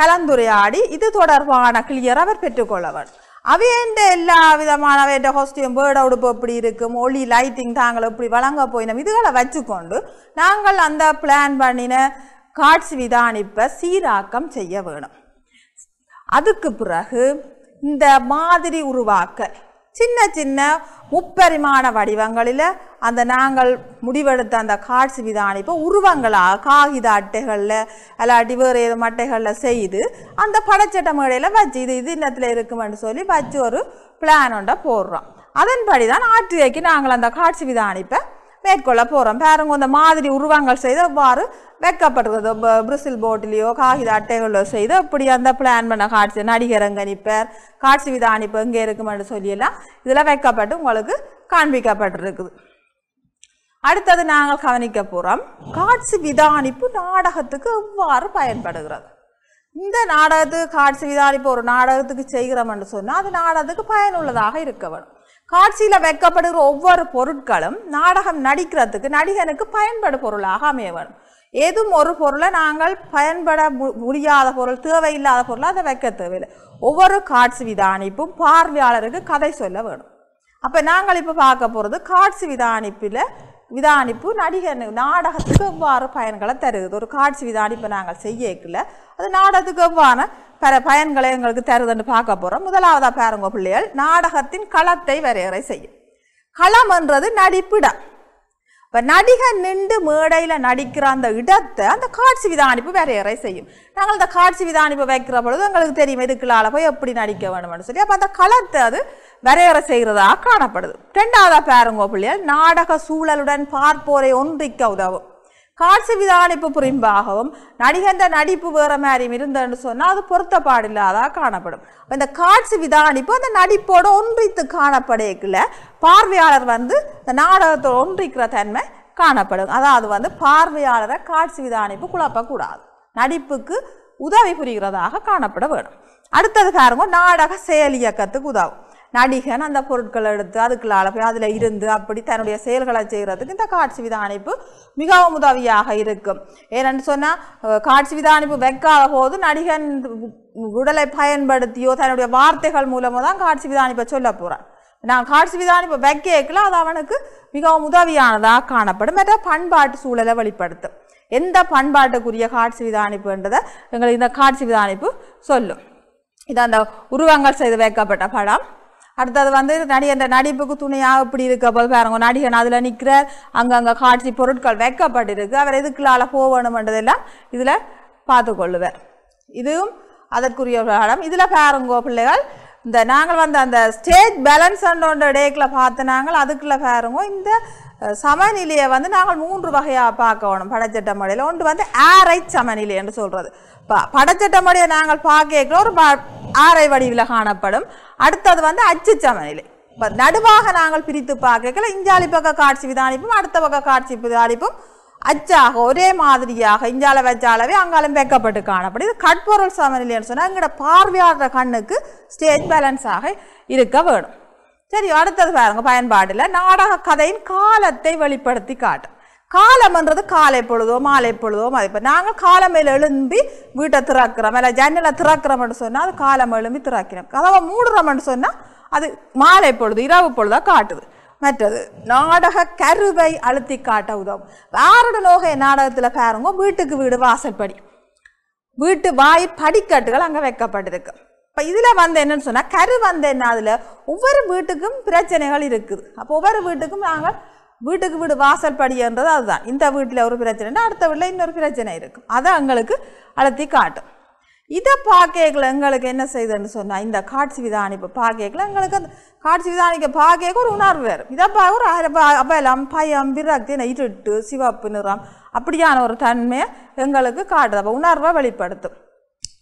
கலந்துரையாடி இது தொடர்பான கிளியர் அவர் பெற்றுக்கொள்ள வேண்டும் அவையண்ட எல்லா விதமான அவையண்ட ஹோஸ்டியும் பேர்ட் உடுப்பு எப்படி இருக்கும் ஒளி லைட்டிங் தாங்கள் எப்படி வழங்க போயினோம் இதுகளை வச்சுக்கொண்டு நாங்கள் அந்த பிளான் பண்ணின காட்சி விதானிப்பை சீராக்கம் செய்ய வேணும் அதுக்கு பிறகு இந்த மாதிரி உருவாக்க சின்ன சின்ன முப்பரிமாண வடிவங்களில் அந்த நாங்கள் முடிவெடுத்த அந்த காட்சி இப்போ உருவங்களாக காகித அட்டைகளில் அல்லாட்டி வேறு ஏதோ அட்டைகளில் செய்து அந்த படச்சட்ட மேடையில் வச்சு இது இது இன்னத்தில் இருக்குமென்று சொல்லி வச்சு ஒரு பிளான் ஒன்றை போடுறோம் அதன்படி தான் ஆற்றுகைக்கு நாங்கள் அந்த காட்சி விதானிப்பை மேற்கொள்ள போகிறோம் பாருங்க இந்த மாதிரி உருவங்கள் செய்து அவ்வாறு வைக்கப்படுறது பிரிசில் போட்டிலேயோ காகித அட்டைகளோ செய்து அப்படி அந்த பிளான் பண்ண காட்சி நடிகர் அங்கே காட்சி வித இப்போ எங்கே இருக்குமென்று சொல்லியெல்லாம் இதில் வைக்கப்பட்டு உங்களுக்கு காண்பிக்கப்பட்டிருக்குது அடுத்தது நாங்கள் கவனிக்க போகிறோம் காட்சி விதானிப்பு நாடகத்துக்கு எவ்வாறு பயன்படுகிறது இந்த நாடகத்துக்கு காட்சி விதானிப்பு ஒரு நாடகத்துக்கு என்று சொன்னால் அது நாடகத்துக்கு பயனுள்ளதாக இருக்க வேணும் காட்சியில் வைக்கப்படுகிற ஒவ்வொரு பொருட்களும் நாடகம் நடிக்கிறதுக்கு நடிகனுக்கு பயன்படு பொருளாக அமைய வேணும் ஏதும் ஒரு பொருளை நாங்கள் பயன்பட முடியாத பொருள் தேவையில்லாத பொருளை அதை வைக்க தேவையில்லை ஒவ்வொரு காட்சி விதானிப்பும் பார்வையாளருக்கு கதை சொல்ல வேணும் அப்போ நாங்கள் இப்போ பார்க்க போகிறது காட்சி விதானிப்பில் விதானிப்பு நடிகர் நாடகத்துக்கு எவ்வாறு பயன்களை தருகிறது ஒரு காட்சி விதானிப்பு நாங்கள் செய்யக்கில் அது நாடகத்துக்கு எவ்வாறு பிற பயன்களை எங்களுக்கு தருதுன்னு பார்க்க போகிறோம் முதலாவதாக பாருங்க பிள்ளைகள் நாடகத்தின் களத்தை வரையறை செய்யும் களம் என்றது நடிப்பிடம் இப்போ நடிகர் நின்று மேடையில் நடிக்கிற அந்த இடத்தை அந்த காட்சி விதானிப்பு வேற செய்யும் நாங்கள் அந்த காட்சி விதானிப்பு வைக்கிற பொழுது எங்களுக்கு தெரியும் இதுக்குள்ளால் போய் எப்படி நடிக்க வேணும்னு சொல்லி அப்போ அந்த களத்தை அது வரையறை செய்கிறதாக காணப்படுது ரெண்டாவதாக பேருங்கோ பிள்ளையால் நாடக சூழலுடன் பார்ப்போரை ஒன்றிக்க உதவும் காட்சி விதானிப்பு புரிம்பாகவும் நடிகந்த நடிப்பு வேற மாதிரியும் இருந்ததுன்னு சொன்னால் அது பொருத்தப்பாடில்லாதா காணப்படும் இந்த காட்சி விதானிப்பு அந்த நடிப்போடு ஒன்றித்து காணப்படையில பார்வையாளர் வந்து இந்த நாடகத்தோட ஒன்றிக்கிற தன்மை காணப்படும் அதாவது வந்து பார்வையாளரை காட்சி விதானிப்பு குழப்பக்கூடாது நடிப்புக்கு உதவி புரிகிறதாக காணப்பட வேணும் அடுத்தது பாருங்க நாடக செயல் இயக்கத்துக்கு உதவும் நடிகன் அந்த பொருட்களை எடுத்து அதுக்குள்ளால போய் அதில் இருந்து அப்படி தன்னுடைய செயல்களை செய்கிறதுக்கு இந்த காட்சி விதானிப்பு மிகவும் உதவியாக இருக்கும் ஏன்னு சொன்னால் காட்சி விதானிப்பு வைக்காத போது நடிகன் உடலை பயன்படுத்தியோ தன்னுடைய வார்த்தைகள் மூலமாக தான் காட்சி விதானிப்பை சொல்ல போகிறான் நான் காட்சி இப்போ வைக்கல அது அவனுக்கு மிகவும் உதவியானதாக காணப்படும் மற்ற பண்பாட்டு சூழலை வெளிப்படுத்தும் எந்த பண்பாட்டுக்குரிய காட்சி விதானிப்புன்றதை எங்களுக்கு இந்த காட்சி விதானிப்பு சொல்லும் இது அந்த உருவங்கள் செய்து வைக்கப்பட்ட படம் அடுத்தது வந்து நடி அந்த நடிப்புக்கு துணையாக இப்படி இருக்க போது பாருங்க நடிகன் அதில் நிற்கிறார் அங்கங்கே காட்சி பொருட்கள் வைக்கப்பட்டிருக்கு அவர் எதுக்குள்ளால போகணுமென்றதெல்லாம் இதில் பார்த்து கொள்ளுவார் இதுவும் அதற்குரிய பாடம் இதில் பாருங்கோ பிள்ளைகள் இந்த நாங்கள் வந்து அந்த ஸ்டேஜ் பேலன்ஸ் அண்ட் டேக்கில் பார்த்து நாங்கள் அதுக்குள்ளே பாருங்க இந்த சமநிலையை வந்து நாங்கள் மூன்று வகையாக பார்க்கணும் படச்சட்ட முறையில் ஒன்று வந்து ஆரைட் சமநிலை என்று சொல்கிறது இப்போ படச்சட்ட முறையை நாங்கள் பார்க்க ஒரு ஆரை வடிவில் காணப்படும் அடுத்தது வந்து அச்சு சமநிலை இப்போ நடுவாக நாங்கள் பிரித்து பார்க்கல இஞ்சாலி பக்க காட்சி விதானிப்பும் அடுத்த பக்க காட்சி விதானிப்பும் அச்சாக ஒரே மாதிரியாக இஞ்சால வச்சாலவே அங்காலும் வைக்கப்பட்டு காணப்படும் இது கட்பொருள் சமநிலைன்னு சொன்னால் எங்களோட பார்வையாளர் கண்ணுக்கு ஸ்டேஜ் பேலன்ஸாக இருக்க வேணும் சரி அடுத்தது பாருங்கள் பயன்பாடில் நாடக கதையின் காலத்தை வெளிப்படுத்தி காட்டும் காலம்ன்றது காலை பொழுதோ மாலை பொழுதோ இப்போ நாங்கள் காலமையில் எழும்பி வீட்டை திறக்கிறோம் இல்லை ஜன்னலை திறக்கிறோம்னு சொன்னால் அது காலம் எழும்பி திறக்கிறோம் கதவை மூடுறோம்னு சொன்னால் அது மாலை பொழுது இரவு பொழுதாக காட்டுது மற்றது நாடக கருவை அழுத்தி காட்ட உதவும் வேறோட லோக நாடகத்தில் பாருங்க வீட்டுக்கு வீடு வாசல்படி வீட்டு வாய் படிக்கட்டுகள் அங்கே வைக்கப்பட்டிருக்கு இப்போ இதில் வந்து என்னன்னு சொன்னால் கரு வந்து என்ன அதில் ஒவ்வொரு வீட்டுக்கும் பிரச்சனைகள் இருக்குது அப்போ ஒவ்வொரு வீட்டுக்கும் நாங்கள் வீட்டுக்கு வீடு வாசல் படியன்றது அதுதான் இந்த வீட்டில் ஒரு பிரச்சனைனா அடுத்த வீட்டில் இன்னொரு பிரச்சனை இருக்கும் அதை எங்களுக்கு அழுத்தி காட்டும் இதை பாக்கேக்கில் எங்களுக்கு என்ன செய்யுதுன்னு சொன்னால் இந்த காட்சி விதானிப்பு பாக்கேக்கில் எங்களுக்கு அந்த காட்சி விதானிக்க பாக்கேக்கு ஒரு உணர்வு வேறு இதை பா ஒரு அபலம் பயம் விரக்தி இருட்டு சிவப்பு நிறம் அப்படியான ஒரு தன்மையை எங்களுக்கு காட்டுது அப்போ உணர்வை வெளிப்படுத்தும்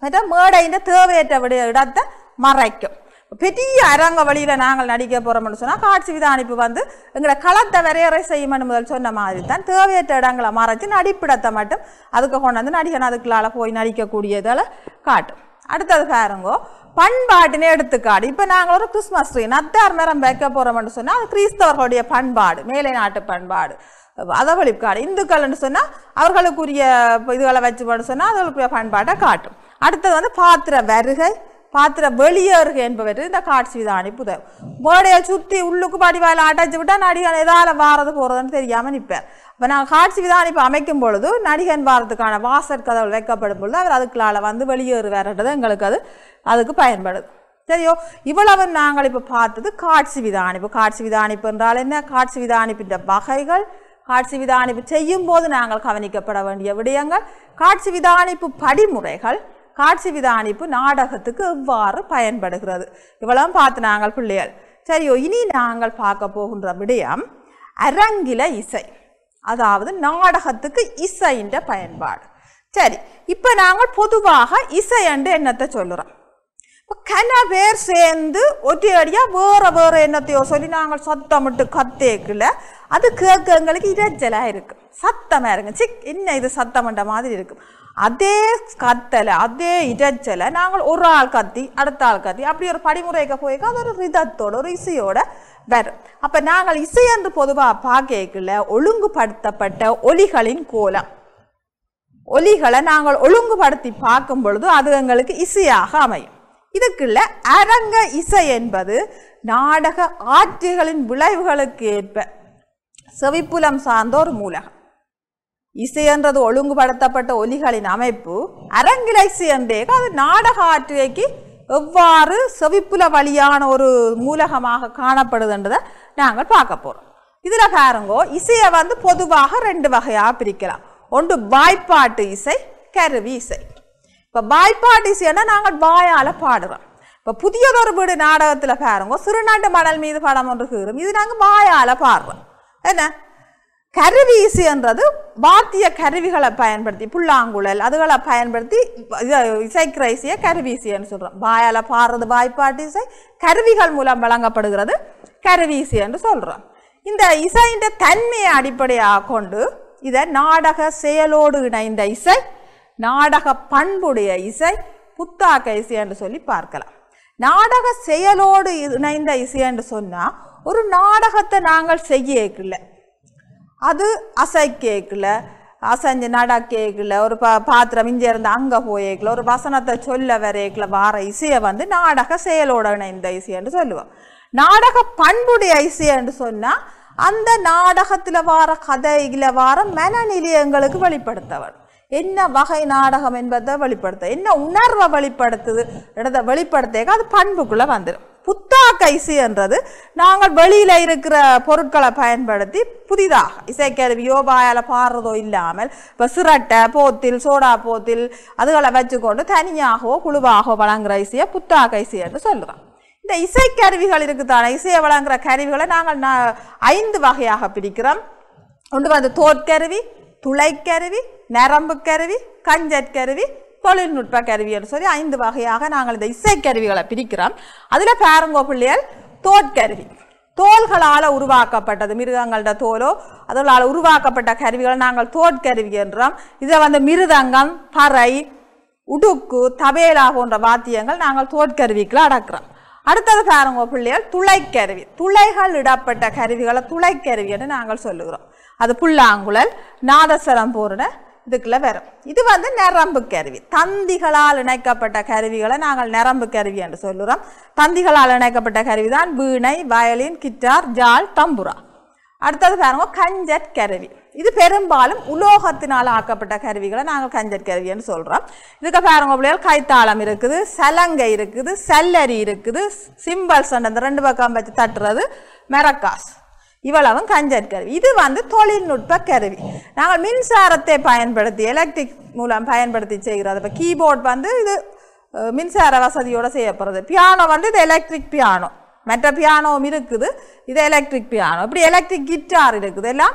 மற்ற மேடையின் தேவையற்ற விட இடத்தை மறைக்கும் பெரிய அரங்க வழியில் நாங்கள் நடிக்க போகிறோம்னு சொன்னால் காட்சி வித அனுப்பி வந்து எங்களை களத்தை வரையறை செய்யணும்னு முதல் சொன்ன மாதிரி தான் தேவையற்ற இடங்களை மறைச்சு நடிப்பிடத்தை மட்டும் அதுக்கு கொண்டாந்து நடிகன் அதுக்குள்ளால் போய் நடிக்கக்கூடியதால் காட்டும் அடுத்தது பாருங்கோ பண்பாட்டினே எடுத்துக்காடு இப்போ நாங்கள் ஒரு கிறிஸ்மஸ் ட்ரீ நத்தார் மரம் வைக்க போகிறோம்னு சொன்னால் அது கிறிஸ்தவர்களுடைய பண்பாடு மேலை நாட்டு பண்பாடு அதை வெளிப்பாடு இந்துக்கள்னு சொன்னால் அவர்களுக்குரிய இதுகளை வச்சு சொன்னால் அவர்களுக்குரிய பண்பாட்டை காட்டும் அடுத்தது வந்து பாத்திர வருகை பாத்திர வெளியேறுக என்பவர் இந்த காட்சி தான் புதர் மேடையை சுற்றி உள்ளுக்கு படிவாயில் அடைஞ்சு விட்டால் நடிகன் எதால வாரது போகிறதுன்னு தெரியாமல் நிற்பார் இப்போ நான் காட்சி விதம் அனுப்பி அமைக்கும் பொழுது நடிகன் வாரத்துக்கான வாசற் கதவு வைக்கப்படும் பொழுது அவர் அதுக்குள்ளால் வந்து வெளியேறுவார்ன்றது எங்களுக்கு அது அதுக்கு பயன்படுது சரியோ இவ்வளவு நாங்கள் இப்போ பார்த்தது காட்சி விதானிப்பு காட்சி விதானிப்பு என்றால் என்ன காட்சி விதானிப்பின்ற வகைகள் காட்சி விதானிப்பு செய்யும் போது நாங்கள் கவனிக்கப்பட வேண்டிய விடயங்கள் காட்சி விதானிப்பு படிமுறைகள் காட்சி விதானிப்பு நாடகத்துக்கு எவ்வாறு பயன்படுகிறது இவ்வளவு பார்த்து நாங்கள் பிள்ளைகள் சரியோ இனி நாங்கள் பார்க்க போகின்ற விடயம் அரங்கில இசை அதாவது நாடகத்துக்கு இசைன்ற பயன்பாடு சரி இப்போ நாங்கள் பொதுவாக இசை என்று என்னத்தை சொல்லுறோம் இப்போ கன பேர் சேர்ந்து ஒற்றையடியாக வேறு வேறு என்னத்தையோ சொல்லி நாங்கள் சத்தமிட்டு கத்தேக்கில் அது கேட்க எங்களுக்கு இரைச்சலாக இருக்கும் சத்தமாக இருக்கும் சிக் என்ன இது சத்தம்ன்ற மாதிரி இருக்கும் அதே கத்தலை அதே இடைச்சலை நாங்கள் ஒரு ஆள் கத்தி அடுத்த ஆள் கத்தி அப்படி ஒரு படிமுறைக்கு போய்க்க அது ஒரு ரிதத்தோட ஒரு இசையோட வரும் அப்போ நாங்கள் இசை என்று பொதுவாக பார்க்கல ஒழுங்குபடுத்தப்பட்ட ஒலிகளின் கோலம் ஒலிகளை நாங்கள் ஒழுங்குபடுத்தி பார்க்கும் பொழுது அது எங்களுக்கு இசையாக அமையும் இதுக்குள்ள அரங்க இசை என்பது நாடக ஆட்சிகளின் விளைவுகளுக்கு ஏற்ப செவிப்புலம் சார்ந்த ஒரு மூலகம் இசையன்றது ஒழுங்குபடுத்தப்பட்ட ஒலிகளின் அமைப்பு அரங்கிலைசு என்றே அது நாடக ஆற்றுகைக்கு எவ்வாறு செவிப்புல வழியான ஒரு மூலகமாக காணப்படுதுன்றதை நாங்கள் பார்க்க போகிறோம் இதில் பாருங்கோ இசையை வந்து பொதுவாக ரெண்டு வகையாக பிரிக்கலாம் ஒன்று வாய்ப்பாட்டு இசை கருவி இசை இப்போ வாய்ப்பாட்டு இசைன்னா நாங்கள் வாயால் பாடுறோம் இப்போ புதியதொரு வீடு நாடகத்தில் பாருங்க சிறுநாட்டு மணல் மீது படம் ஒன்று கீறும் இது நாங்கள் வாயால் பாடுறோம் என்ன கருவீசுன்றது வாத்திய கருவிகளை பயன்படுத்தி புல்லாங்குழல் அதுகளை பயன்படுத்தி இசைக்கிற இசையை கருவீசியன்னு சொல்கிறோம் வாயால் பாடுறது வாய்ப்பாட்டு இசை கருவிகள் மூலம் வழங்கப்படுகிறது கருவீசி என்று சொல்கிறோம் இந்த இசையின் தன்மையை அடிப்படையாக கொண்டு இதை நாடக செயலோடு இணைந்த இசை நாடக பண்புடைய இசை புத்தாக்க இசை என்று சொல்லி பார்க்கலாம் நாடக செயலோடு இணைந்த இசை என்று சொன்னால் ஒரு நாடகத்தை நாங்கள் செய்யக்கில்லை அது அசை கேட்கல அசைஞ்சு நட கேட்கல ஒரு பா பாத்திரம் இங்கே இருந்து அங்கே போயேக்கல ஒரு வசனத்தை சொல்ல வரையக்கல வார இசையை வந்து நாடக செயலோட இணைந்த என்று சொல்லுவோம் நாடக பண்புடைய இசை என்று சொன்னால் அந்த நாடகத்தில் வார கதையில் வார மனநிலையங்களுக்கு வெளிப்படுத்தவன் என்ன வகை நாடகம் என்பதை வெளிப்படுத்த என்ன உணர்வை வெளிப்படுத்துது இடத்தை வெளிப்படுத்தேக்க அது பண்புக்குள்ளே வந்துடும் புத்தா என்றது நாங்கள் வெளியில் இருக்கிற பொருட்களை பயன்படுத்தி புதிதாக இசைக்கருவியோ பாயால் பாடுறதோ இல்லாமல் இப்போ சிரட்டை போத்தில் சோடா போத்தில் அதுகளை வச்சுக்கொண்டு தனியாகவோ குழுவாகவோ வழங்குற இசையை புத்தா கைசி என்று சொல்கிறோம் இந்த இசைக்கருவிகள் இருக்குதான இசையை வழங்குற கருவிகளை நாங்கள் ஐந்து வகையாக பிரிக்கிறோம் ஒன்று வந்து தோற்கருவி துளைக்கருவி நரம்பு கருவி கஞ்சற்கருவி தொழில்நுட்ப கருவிகள் சொல்லி ஐந்து வகையாக நாங்கள் இந்த இசைக்கருவிகளை பிரிக்கிறோம் அதில் பேரங்கோப்பிள்ளையல் தோற்கருவி தோள்களால் உருவாக்கப்பட்டது மிருகங்களோட தோலோ அதனால் உருவாக்கப்பட்ட கருவிகளை நாங்கள் தோற்கருவி என்றோம் இதில் வந்து மிருதங்கம் பறை உடுக்கு தபேலா போன்ற வாத்தியங்கள் நாங்கள் தோற்கருவிக்குள்ள அடக்கிறோம் அடுத்தது பாருங்க பிள்ளைகள் துளைக்கருவி துளைகள் இடப்பட்ட கருவிகளை துளைக்கருவி என்று நாங்கள் சொல்லுகிறோம் அது புல்லாங்குழல் நாதஸ்வரம் போர்ன இதுக்குள்ளே வரும் இது வந்து நரம்பு கருவி தந்திகளால் இணைக்கப்பட்ட கருவிகளை நாங்கள் நரம்பு கருவி என்று சொல்லுறோம் தந்திகளால் இணைக்கப்பட்ட கருவி தான் வீணை வயலின் கிட்டார் ஜால் தம்புரா அடுத்தது பாருங்க கஞ்சட் கருவி இது பெரும்பாலும் உலோகத்தினால் ஆக்கப்பட்ட கருவிகளை நாங்கள் கஞ்சட் கருவின்னு சொல்கிறோம் இதுக்கு பாருங்க பிள்ளைகள் கைத்தாளம் இருக்குது சலங்கை இருக்குது செல்லரி இருக்குது சிம்பல்ஸ் அந்த ரெண்டு பக்கம் வச்சு தட்டுறது மெரக்காஸ் இவ்வளவும் கஞ்சர் கருவி இது வந்து தொழில்நுட்ப கருவி நாங்கள் மின்சாரத்தை பயன்படுத்தி எலக்ட்ரிக் மூலம் பயன்படுத்தி செய்கிறோம் இப்போ கீபோர்ட் வந்து இது மின்சார வசதியோடு செய்யப்படுறது பியானோ வந்து இது எலக்ட்ரிக் பியானோ மற்ற பியானோவும் இருக்குது இது எலக்ட்ரிக் பியானோ இப்படி எலக்ட்ரிக் கிட்டார் இருக்குது எல்லாம்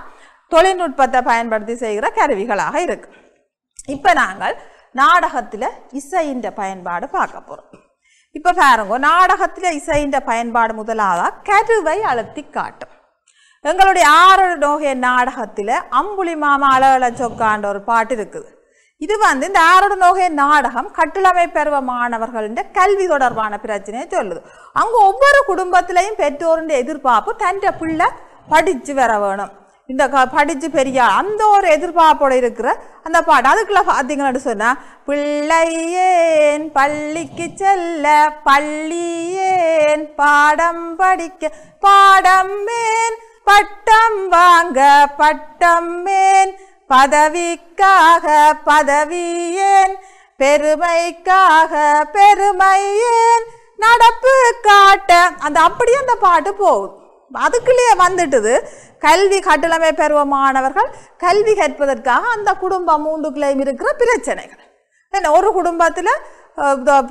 தொழில்நுட்பத்தை பயன்படுத்தி செய்கிற கருவிகளாக இருக்குது இப்போ நாங்கள் நாடகத்தில் இசையின் பயன்பாடு பார்க்க போகிறோம் இப்போ பாருங்க நாடகத்தில் இசையின் பயன்பாடு முதலாக கருவை அழுத்தி காட்டும் எங்களுடைய ஆறு நோகை நாடகத்தில் அம்புலி மாமா அழகல சொக்கான்ற ஒரு பாட்டு இருக்குது இது வந்து இந்த ஆரோடு நோகை நாடகம் கட்டிலமை பருவ மாணவர்கள கல்வி தொடர்பான பிரச்சனையை சொல்லுது அங்கே ஒவ்வொரு குடும்பத்திலையும் பெற்றோருடைய எதிர்பார்ப்பு தன் பிள்ளை படித்து வர வேணும் இந்த க படித்து பெரிய அந்த ஒரு எதிர்பார்ப்போடு இருக்கிற அந்த பாட்டு அதுக்குள்ள பார்த்தீங்கன்னு சொன்னால் பிள்ளையேன் பள்ளிக்கு செல்ல பள்ளியேன் பாடம் படிக்க பாடம் மேன் பட்டம் வாங்க பட்டம் மேன் பதவிக்காக பதவியேன் பெருமைக்காக பெருமையேன் நடப்பு காட்ட அந்த அப்படியே அந்த பாட்டு போகும் அதுக்குள்ளேயே வந்துட்டுது கல்வி கட்டளமை பெறுவ மாணவர்கள் கல்வி கற்பதற்காக அந்த குடும்பம் மூண்டுக்குள்ளேயும் இருக்கிற பிரச்சனைகள் என்ன ஒரு குடும்பத்தில்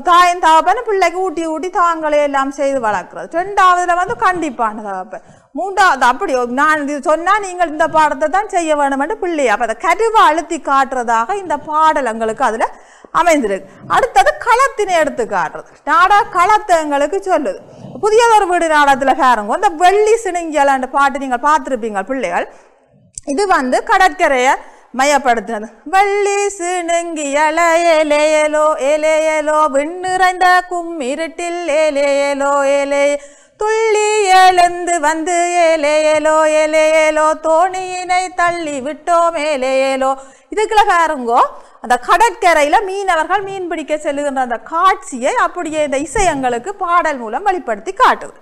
தாயின் தகப்பன் பிள்ளைக்கு ஊட்டி ஊட்டி தாங்களே எல்லாம் செய்து வளர்க்குறது ரெண்டாவதுல வந்து கண்டிப்பான தகப்பன் மூன்றாவது அப்படி நான் இது சொன்னால் நீங்கள் இந்த பாடத்தை தான் செய்ய வேணும்னு பிள்ளை அப்போ அதை கருவை அழுத்தி காட்டுறதாக இந்த பாடல் எங்களுக்கு அதில் அமைந்திருக்கு அடுத்தது களத்தினை எடுத்து காட்டுறது நாடா களத்தை எங்களுக்கு சொல்லுது புதியதொரு வீடு நாடகத்தில் பாருங்க இந்த வெள்ளி அந்த பாட்டு நீங்கள் பார்த்துருப்பீங்க பிள்ளைகள் இது வந்து கடற்கரையை மயப்படுத்தது வள்ளி சிணுங்கி அல ஏலேயலோ ஏலேயலோ விண்ணிறைந்த கும்மிருட்டில் ஏலேயலோ ஏலே துள்ளி எழுந்து வந்து ஏலேயலோ ஏலேயலோ தோணியினை தள்ளி விட்டோம் ஏலேயலோ இதுக்குள்ள பாருங்கோ அந்த கடற்கரையில் மீனவர்கள் மீன் பிடிக்க செல்லுகின்ற அந்த காட்சியை அப்படியே இந்த இசையங்களுக்கு பாடல் மூலம் வெளிப்படுத்தி காட்டுது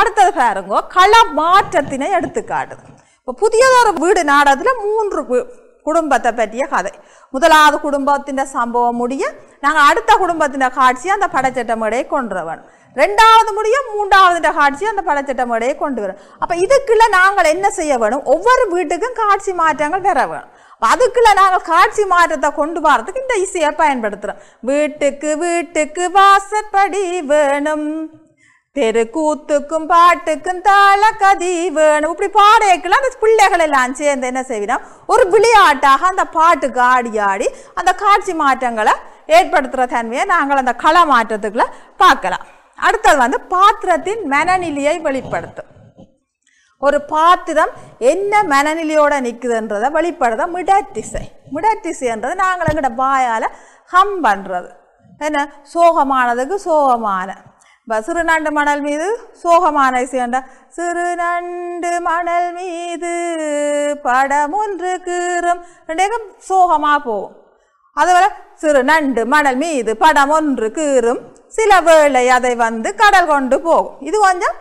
அடுத்தது பாருங்கோ கள மாற்றத்தினை எடுத்து காட்டுது இப்போ புதியதொரு வீடு நாடகத்தில் மூன்று குடும்பத்தை பற்றிய கதை முதலாவது குடும்பத்தின் சம்பவம் முடிய நாங்கள் அடுத்த குடும்பத்தின் காட்சியை அந்த படச்சட்டம் இடையே கொண்டு வரணும் ரெண்டாவது முடிய மூன்றாவது காட்சி அந்த படச்சட்டம் இடையே கொண்டு வரணும் அப்போ இதுக்குள்ளே நாங்கள் என்ன செய்ய வேணும் ஒவ்வொரு வீட்டுக்கும் காட்சி மாற்றங்கள் பெற வேணும் அதுக்குள்ள நாங்கள் காட்சி மாற்றத்தை கொண்டு வரதுக்கு இந்த இசையை பயன்படுத்துகிறோம் வீட்டுக்கு வீட்டுக்கு வாசப்படி வேணும் தெரு கூத்துக்கும் பாட்டுக்கும் தாள கதி வேணும் இப்படி பாடையக்கெல்லாம் அந்த பிள்ளைகள் எல்லாம் சேர்ந்து என்ன செய்வோம் ஒரு விளையாட்டாக அந்த பாட்டுக்கு ஆடி ஆடி அந்த காட்சி மாற்றங்களை ஏற்படுத்துகிற தன்மையை நாங்கள் அந்த கள மாற்றத்துக்குள்ள பார்க்கலாம் அடுத்தது வந்து பாத்திரத்தின் மனநிலையை வெளிப்படுத்தும் ஒரு பாத்திரம் என்ன மனநிலையோட நிற்குதுன்றதை வெளிப்படுத்த மிடத்திசை மிடத்திசைன்றது நாங்கள் எங்கள்கிட்ட வாயால் ஹம் பண்ணுறது என்ன சோகமானதுக்கு சோகமான சிறு நண்டு மணல் மீது சோகமான சிறு நண்டு மணல் மீது படம் ஒன்று கீறும் ரெண்டேக்கும் சோகமாக போகும் அதுபோல் சிறு நண்டு மணல் மீது படம் ஒன்று கீறும் சில வேளை அதை வந்து கடல் கொண்டு போகும் இது கொஞ்சம்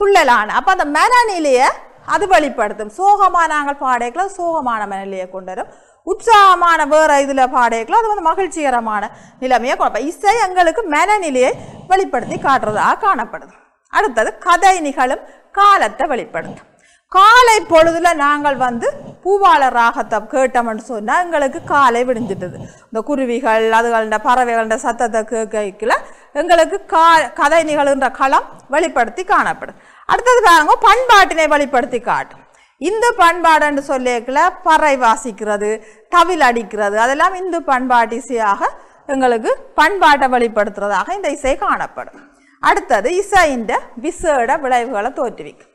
துள்ளலான அப்போ அந்த மனநிலையை அது வெளிப்படுத்தும் சோகமாக நாங்கள் பாடைகளை சோகமான மனநிலையை கொண்டு வரும் உற்சாகமான வேறு இதில் பாடையக்கலாம் அது வந்து மகிழ்ச்சிகரமான நிலைமையை குழப்பம் இசை எங்களுக்கு மனநிலையை வெளிப்படுத்தி காட்டுறதாக காணப்படுது அடுத்தது கதை நிகழும் காலத்தை வெளிப்படுத்தும் காலை பொழுதுல நாங்கள் வந்து பூவாள ராகத்தை கேட்டோம்னு சொன்னால் எங்களுக்கு காலை விடிஞ்சிட்டது இந்த குருவிகள் அதுகள பறவைகளின் சத்தத்தை கேட்கல எங்களுக்கு கா கதை நிகழ்கின்ற களம் வெளிப்படுத்தி காணப்படும் அடுத்தது பாருங்க பண்பாட்டினை வெளிப்படுத்தி காட்டும் இந்த பண்பாடுன்னு சொல்லியிருக்கல பறை வாசிக்கிறது தவில் அடிக்கிறது அதெல்லாம் இந்து பண்பாட்டு இசையாக எங்களுக்கு பண்பாட்டை வெளிப்படுத்துறதாக இந்த இசை காணப்படும் அடுத்தது இசையின் விசேட விளைவுகளை தோற்றுவிக்கும்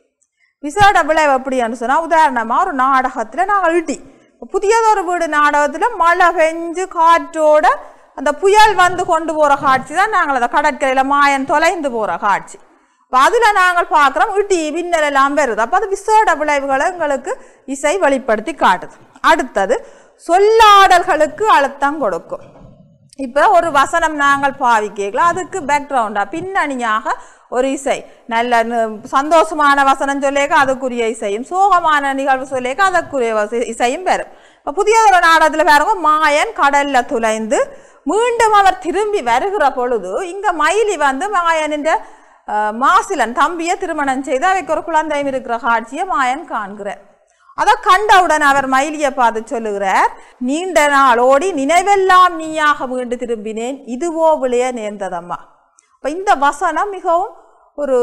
விசேட விளைவு எப்படின்னு சொன்னால் உதாரணமாக ஒரு நாடகத்தில் நாங்கள் இட்டி புதியதொரு வீடு நாடகத்தில் மழை பெஞ்சு காற்றோட அந்த புயல் வந்து கொண்டு போகிற காட்சி தான் நாங்கள் அதை கடற்கரையில் மாயன் தொலைந்து போகிற காட்சி அப்போ அதில் நாங்கள் பார்க்குறோம் இட்டி மின்னல் எல்லாம் வருது அப்போ அது விசேட விளைவுகளை எங்களுக்கு இசை வெளிப்படுத்தி காட்டுது அடுத்தது சொல்லாடல்களுக்கு அழுத்தம் கொடுக்கும் இப்போ ஒரு வசனம் நாங்கள் பாவிக்கலாம் அதுக்கு பேக்ரவுண்டாக பின்னணியாக ஒரு இசை நல்ல சந்தோஷமான வசனம் சொல்லிக்க அதுக்குரிய இசையும் சோகமான நிகழ்வு சொல்லிக்க அதற்குரிய இசையும் வரும் இப்போ புதிய ஒரு நாடகத்தில் பாருங்க மாயன் கடலில் துளைந்து மீண்டும் அவர் திரும்பி வருகிற பொழுது இங்கே மயிலி வந்து மாயனின்ற மாசிலன் தம்பியை திருமணம் செய்து அவைக்கு ஒரு குழந்தையும் இருக்கிற காட்சியை மாயன் காண்கிறார் அதை கண்டவுடன் அவர் மயிலியை பார்த்து சொல்லுகிறார் நீண்ட நாள் ஓடி நினைவெல்லாம் நீயாக மீண்டு திரும்பினேன் இதுவோ விளைய நேர்ந்ததம்மா இப்போ இந்த வசனம் மிகவும் ஒரு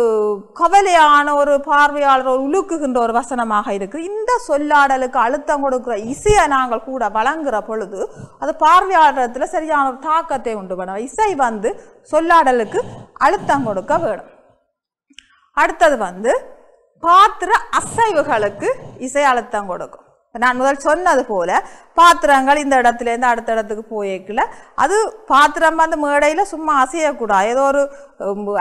கவலையான ஒரு பார்வையாளர் ஒரு உழுக்குகின்ற ஒரு வசனமாக இருக்குது இந்த சொல்லாடலுக்கு அழுத்தம் கொடுக்குற இசையை நாங்கள் கூட வழங்குகிற பொழுது அது பார்வையாளரத்தில் சரியான ஒரு தாக்கத்தை உண்டு பண்ணும் இசை வந்து சொல்லாடலுக்கு அழுத்தம் கொடுக்க வேணும் அடுத்தது வந்து பாத்திர அசைவுகளுக்கு இசை அழுத்தம் கொடுக்கும் நான் முதல் சொன்னது போல் பாத்திரங்கள் இந்த இடத்துலேருந்து அடுத்த இடத்துக்கு போயிக்கல அது பாத்திரம் அந்த மேடையில் சும்மா அசையக்கூடாது ஏதோ ஒரு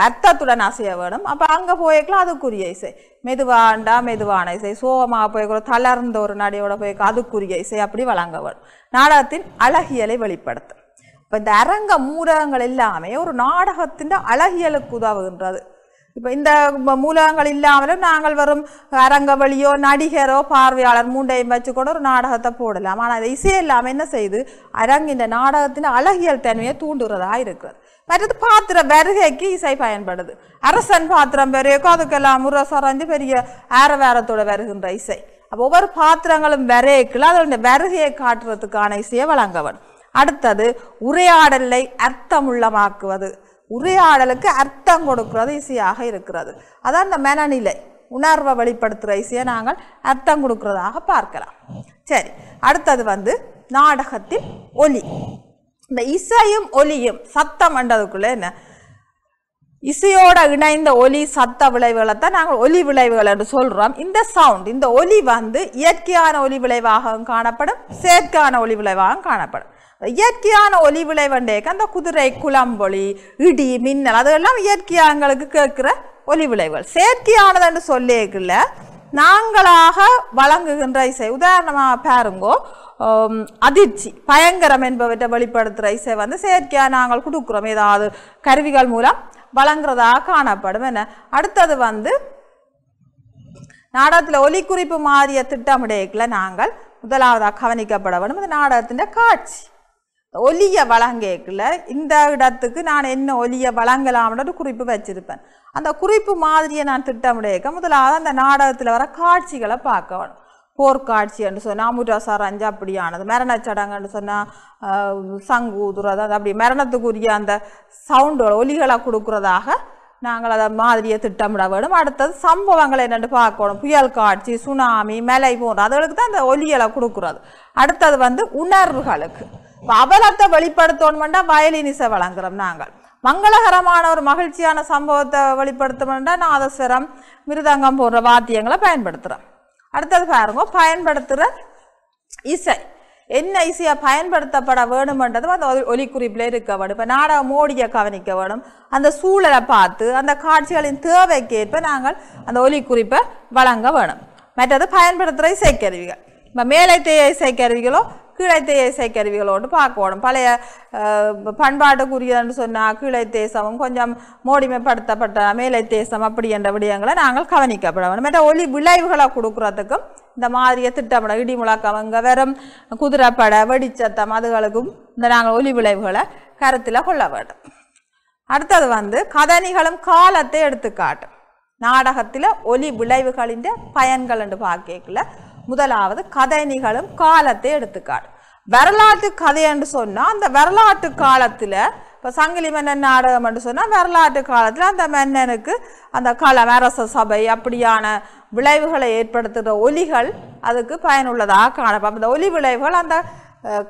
அர்த்தத்துடன் அசைய வேணும் அப்போ அங்கே போயிக்கலாம் அதுக்குரிய இசை மெதுவாண்டா மெதுவான இசை சோகமாக போய்க்கிற தளர்ந்த ஒரு நடையோட போய்க்க அதுக்குரிய இசை அப்படி வழங்க வேணும் நாடகத்தின் அழகியலை வெளிப்படுத்தும் இப்போ இந்த அரங்க மூடகங்கள் எல்லாமே ஒரு நாடகத்தின் அழகியலுக்கு உதவுகின்றது இப்போ இந்த மூலகங்கள் இல்லாமலும் நாங்கள் வெறும் அரங்கவழியோ நடிகரோ பார்வையாளர் மூண்டையும் வச்சு கூட ஒரு நாடகத்தை போடலாம் ஆனால் அதை இசை இல்லாமல் என்ன செய்யுது அரங்கு நாடகத்தின் அழகியல் தன்மையை தூண்டுறதாக இருக்கிறது மற்றது பாத்திரம் வருகைக்கு இசை பயன்படுது அரசன் பாத்திரம் பெரியக்கோ அதுக்கெல்லாம் முறை சரைஞ்சு பெரிய ஆர வேரத்தோட வருகின்ற இசை அப்போ ஒவ்வொரு பாத்திரங்களும் விரைக்கில் அதோட வருகையை காட்டுறதுக்கான இசையை வழங்கவன் அடுத்தது உரையாடலை அர்த்தமுள்ளமாக்குவது உரையாடலுக்கு அர்த்தம் கொடுக்கறது இசையாக இருக்கிறது அதான் இந்த மனநிலை உணர்வை வெளிப்படுத்துகிற இசையை நாங்கள் அர்த்தம் கொடுக்குறதாக பார்க்கலாம் சரி அடுத்தது வந்து நாடகத்தில் ஒலி இந்த இசையும் ஒலியும் சத்தம் என்றதுக்குள்ளே என்ன இசையோட இணைந்த ஒலி சத்த விளைவுகளை தான் நாங்கள் ஒலி விளைவுகள் என்று சொல்கிறோம் இந்த சவுண்ட் இந்த ஒலி வந்து இயற்கையான ஒலி விளைவாகவும் காணப்படும் செயற்கையான ஒலி விளைவாகவும் காணப்படும் இயற்கையான ஒளி விளைவண்டேக்கு அந்த குதிரை குளம்பொலி இடி மின்னல் அதெல்லாம் இயற்கையாக எங்களுக்கு கேட்குற ஒலி விளைவுகள் செயற்கையானதுன்னு சொல்லியிருக்குல்ல நாங்களாக வழங்குகின்ற இசை உதாரணமாக பாருங்கோ அதிர்ச்சி பயங்கரம் என்பவற்றை வெளிப்படுத்துகிற இசை வந்து செயற்கையாக நாங்கள் கொடுக்குறோம் ஏதாவது கருவிகள் மூலம் வழங்குறதாக காணப்படும் என்ன அடுத்தது வந்து நாடகத்தில் ஒலிக்குறிப்பு மாறிய திட்டமிடையில நாங்கள் முதலாவதாக கவனிக்கப்பட வேண்டும் இது நாடகத்தின் காட்சி ஒலியை வழங்கேக்கில் இந்த இடத்துக்கு நான் என்ன ஒலியை வழங்கலாம்னு குறிப்பு வச்சுருப்பேன் அந்த குறிப்பு மாதிரியை நான் திட்டமிடையேக்க முதலாவது அந்த நாடகத்தில் வர காட்சிகளை பார்க்கணும் என்று சொன்னால் அஞ்சு அப்படியானது மரண சடங்குன்னு சொன்னால் சங்கு ஊதுறது அது அப்படி மரணத்துக்குரிய அந்த சவுண்டு ஒலிகளை கொடுக்குறதாக நாங்கள் அதை மாதிரியை திட்டமிட வேணும் அடுத்தது சம்பவங்களை என்னென்று பார்க்கணும் புயல் காட்சி சுனாமி மலை போன்ற அதுகளுக்கு தான் அந்த ஒலிகளை கொடுக்குறது அடுத்தது வந்து உணர்வுகளுக்கு அவலத்தை வெளிப்படுத்தணும்னா வயலினிசை வழங்குறோம் நாங்கள் மங்களகரமான ஒரு மகிழ்ச்சியான சம்பவத்தை வெளிப்படுத்தணும்னா நாதஸ்வரம் மிருதங்கம் போன்ற வாத்தியங்களை பயன்படுத்துகிறோம் அடுத்தது பாருங்க பயன்படுத்துகிற இசை என்ன இசையாக பயன்படுத்தப்பட வேணுமென்றதும் அந்த ஒலிக்குறிப்பில் இருக்க வேணும் இப்போ நாடகம் மோடியை கவனிக்க வேணும் அந்த சூழலை பார்த்து அந்த காட்சிகளின் தேவைக்கேற்ப நாங்கள் அந்த ஒலிக்குறிப்பை வழங்க வேணும் மற்றது பயன்படுத்துகிற இசைக்கருவிகள் இப்போ தேய இசைக்கருவிகளோ இசை கருவிகளோடு பார்க்கணும் பழைய பண்பாட்டுக்குரியதுன்னு சொன்னால் கீழைத்தேசமும் கொஞ்சம் மோடிமைப்படுத்தப்பட்ட மேலைத்தேசம் அப்படி என்ற விடயங்களை நாங்கள் கவனிக்கப்பட வேணும் மற்ற ஒலி விளைவுகளை கொடுக்குறதுக்கும் இந்த மாதிரிய திட்டமிட இடி முழக்கம் அங்கே வெறும் குதிரைப்பட வெடிச்சத்தம் அதுகளுக்கும் இந்த நாங்கள் ஒலி விளைவுகளை கருத்தில் கொள்ள வேண்டும் அடுத்தது வந்து கதனிகளும் காலத்தை எடுத்துக்காட்டும் நாடகத்தில் ஒலி விளைவுகளின் பயன்கள் என்று பார்க்கல முதலாவது கதை நிகழும் காலத்தை எடுத்துக்காடு வரலாற்று கதை என்று சொன்னால் அந்த வரலாற்று காலத்தில் இப்போ சங்கிலி மன்னன் நாடகம் என்று சொன்னால் வரலாற்று காலத்தில் அந்த மன்னனுக்கு அந்த கால அரச சபை அப்படியான விளைவுகளை ஏற்படுத்துகிற ஒலிகள் அதுக்கு பயனுள்ளதாக காணப்படும் அந்த ஒலி விளைவுகள் அந்த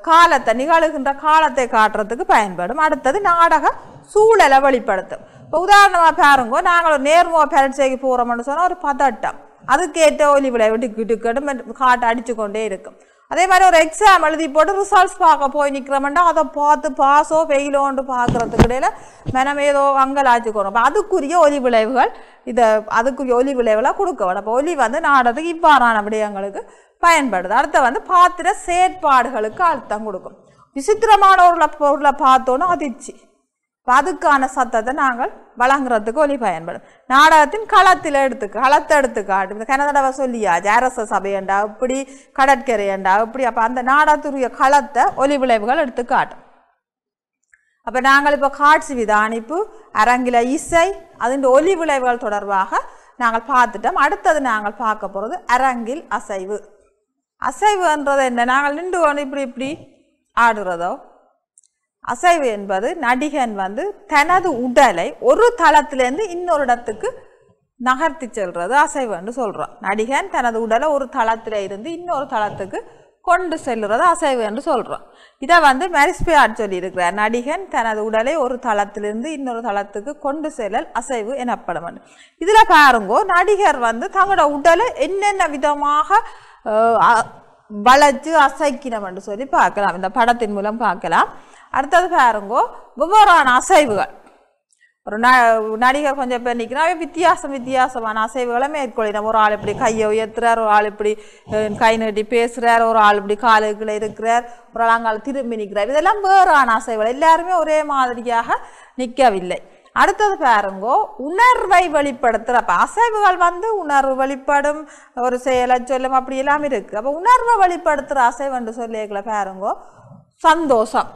காலத்தை நிகழ்கின்ற காலத்தை காட்டுறதுக்கு பயன்படும் அடுத்தது நாடக சூழலை வெளிப்படுத்தும் இப்போ உதாரணமாக பாருங்க நாங்கள் ஒரு நேர்முக பரீட்சைக்கு போகிறோம்னு சொன்னால் ஒரு பதட்டம் அதுக்கேற்ற ஒலி விளைவு டிக்கு டிக்கட்டும் காட்டை அடித்து கொண்டே இருக்கும் அதே மாதிரி ஒரு எக்ஸாம் எழுதி போட்டு ரிசல்ட்ஸ் பார்க்க போய் நிற்கிறோம்னா அதை பார்த்து பாஸோ ஃபெயிலோன்ட்டு பார்க்குறதுக்கு இடையில் மனம் ஏதோ அங்கலாச்சுக்கிறோம் அப்போ அதுக்குரிய ஒலி விளைவுகள் இதை அதுக்குரிய ஒலி விளைவுலாம் கொடுக்க வேணும் அப்போ ஒலி வந்து நாடத்துக்கு இவ்வாறான விடயங்களுக்கு பயன்படுது அடுத்த வந்து பாத்திர செயற்பாடுகளுக்கு அழுத்தம் கொடுக்கும் விசித்திரமான ஒரு பொருளை பார்த்தோன்னா அதிர்ச்சி இப்போ அதுக்கான சத்தத்தை நாங்கள் வழங்குறதுக்கு ஒலி பயன்படும் நாடகத்தின் களத்தில் எடுத்து களத்தை எடுத்துக்காட்டு கனதடவை சொல்லியா ஜாரச சபையண்டா இப்படி கடற்கரையண்டா இப்படி அப்போ அந்த நாடகத்துரிய களத்தை ஒலி விளைவுகள் எடுத்துக்காட்டும் அப்போ நாங்கள் இப்போ காட்சி விதானிப்பு அரங்கில இசை அதுன்ற ஒலி விளைவுகள் தொடர்பாக நாங்கள் பார்த்துட்டோம் அடுத்தது நாங்கள் பார்க்க போகிறது அரங்கில் அசைவு அசைவுன்றது என்ன நாங்கள் நின்று இப்படி இப்படி ஆடுறதோ அசைவு என்பது நடிகன் வந்து தனது உடலை ஒரு தளத்திலேருந்து இன்னொரு இடத்துக்கு நகர்த்தி செல்றது அசைவுன்னு சொல்கிறோம் நடிகன் தனது உடலை ஒரு தளத்தில் இருந்து இன்னொரு தளத்துக்கு கொண்டு செல்லுறது அசைவு என்று சொல்கிறோம் இதை வந்து மெரிஸ்பியார் சொல்லியிருக்கிறார் நடிகன் தனது உடலை ஒரு தளத்திலிருந்து இன்னொரு தளத்துக்கு கொண்டு செல்லல் அசைவு எனப்படும் இதில் பாருங்கோ நடிகர் வந்து தங்களோட உடலை என்னென்ன விதமாக வளைச்சு அசைக்கணும் என்று சொல்லி பார்க்கலாம் இந்த படத்தின் மூலம் பார்க்கலாம் அடுத்தது பாருங்கோ வெவ்வேறான அசைவுகள் ஒரு ந நடிகர் கொஞ்சம் பேர் நிற்கிறாவே வித்தியாசம் வித்தியாசமான அசைவுகளை மேற்கொள்ளிடும் ஒரு ஆள் இப்படி கையை உயர்த்துறார் ஒரு ஆள் இப்படி கை நட்டி பேசுகிறார் ஒரு ஆள் இப்படி காலுக்குள்ளே இருக்கிறார் ஒரு ஆள் திரும்பி நிற்கிறார் இதெல்லாம் வேறான அசைவுகள் எல்லாருமே ஒரே மாதிரியாக நிற்கவில்லை அடுத்தது பாருங்கோ உணர்வை வெளிப்படுத்துகிற அப்போ அசைவுகள் வந்து உணர்வு வெளிப்படும் ஒரு செயலை சொல்லும் அப்படி எல்லாம் இருக்குது அப்போ உணர்வை வெளிப்படுத்துகிற என்று சொல்லி பாருங்கோ சந்தோஷம்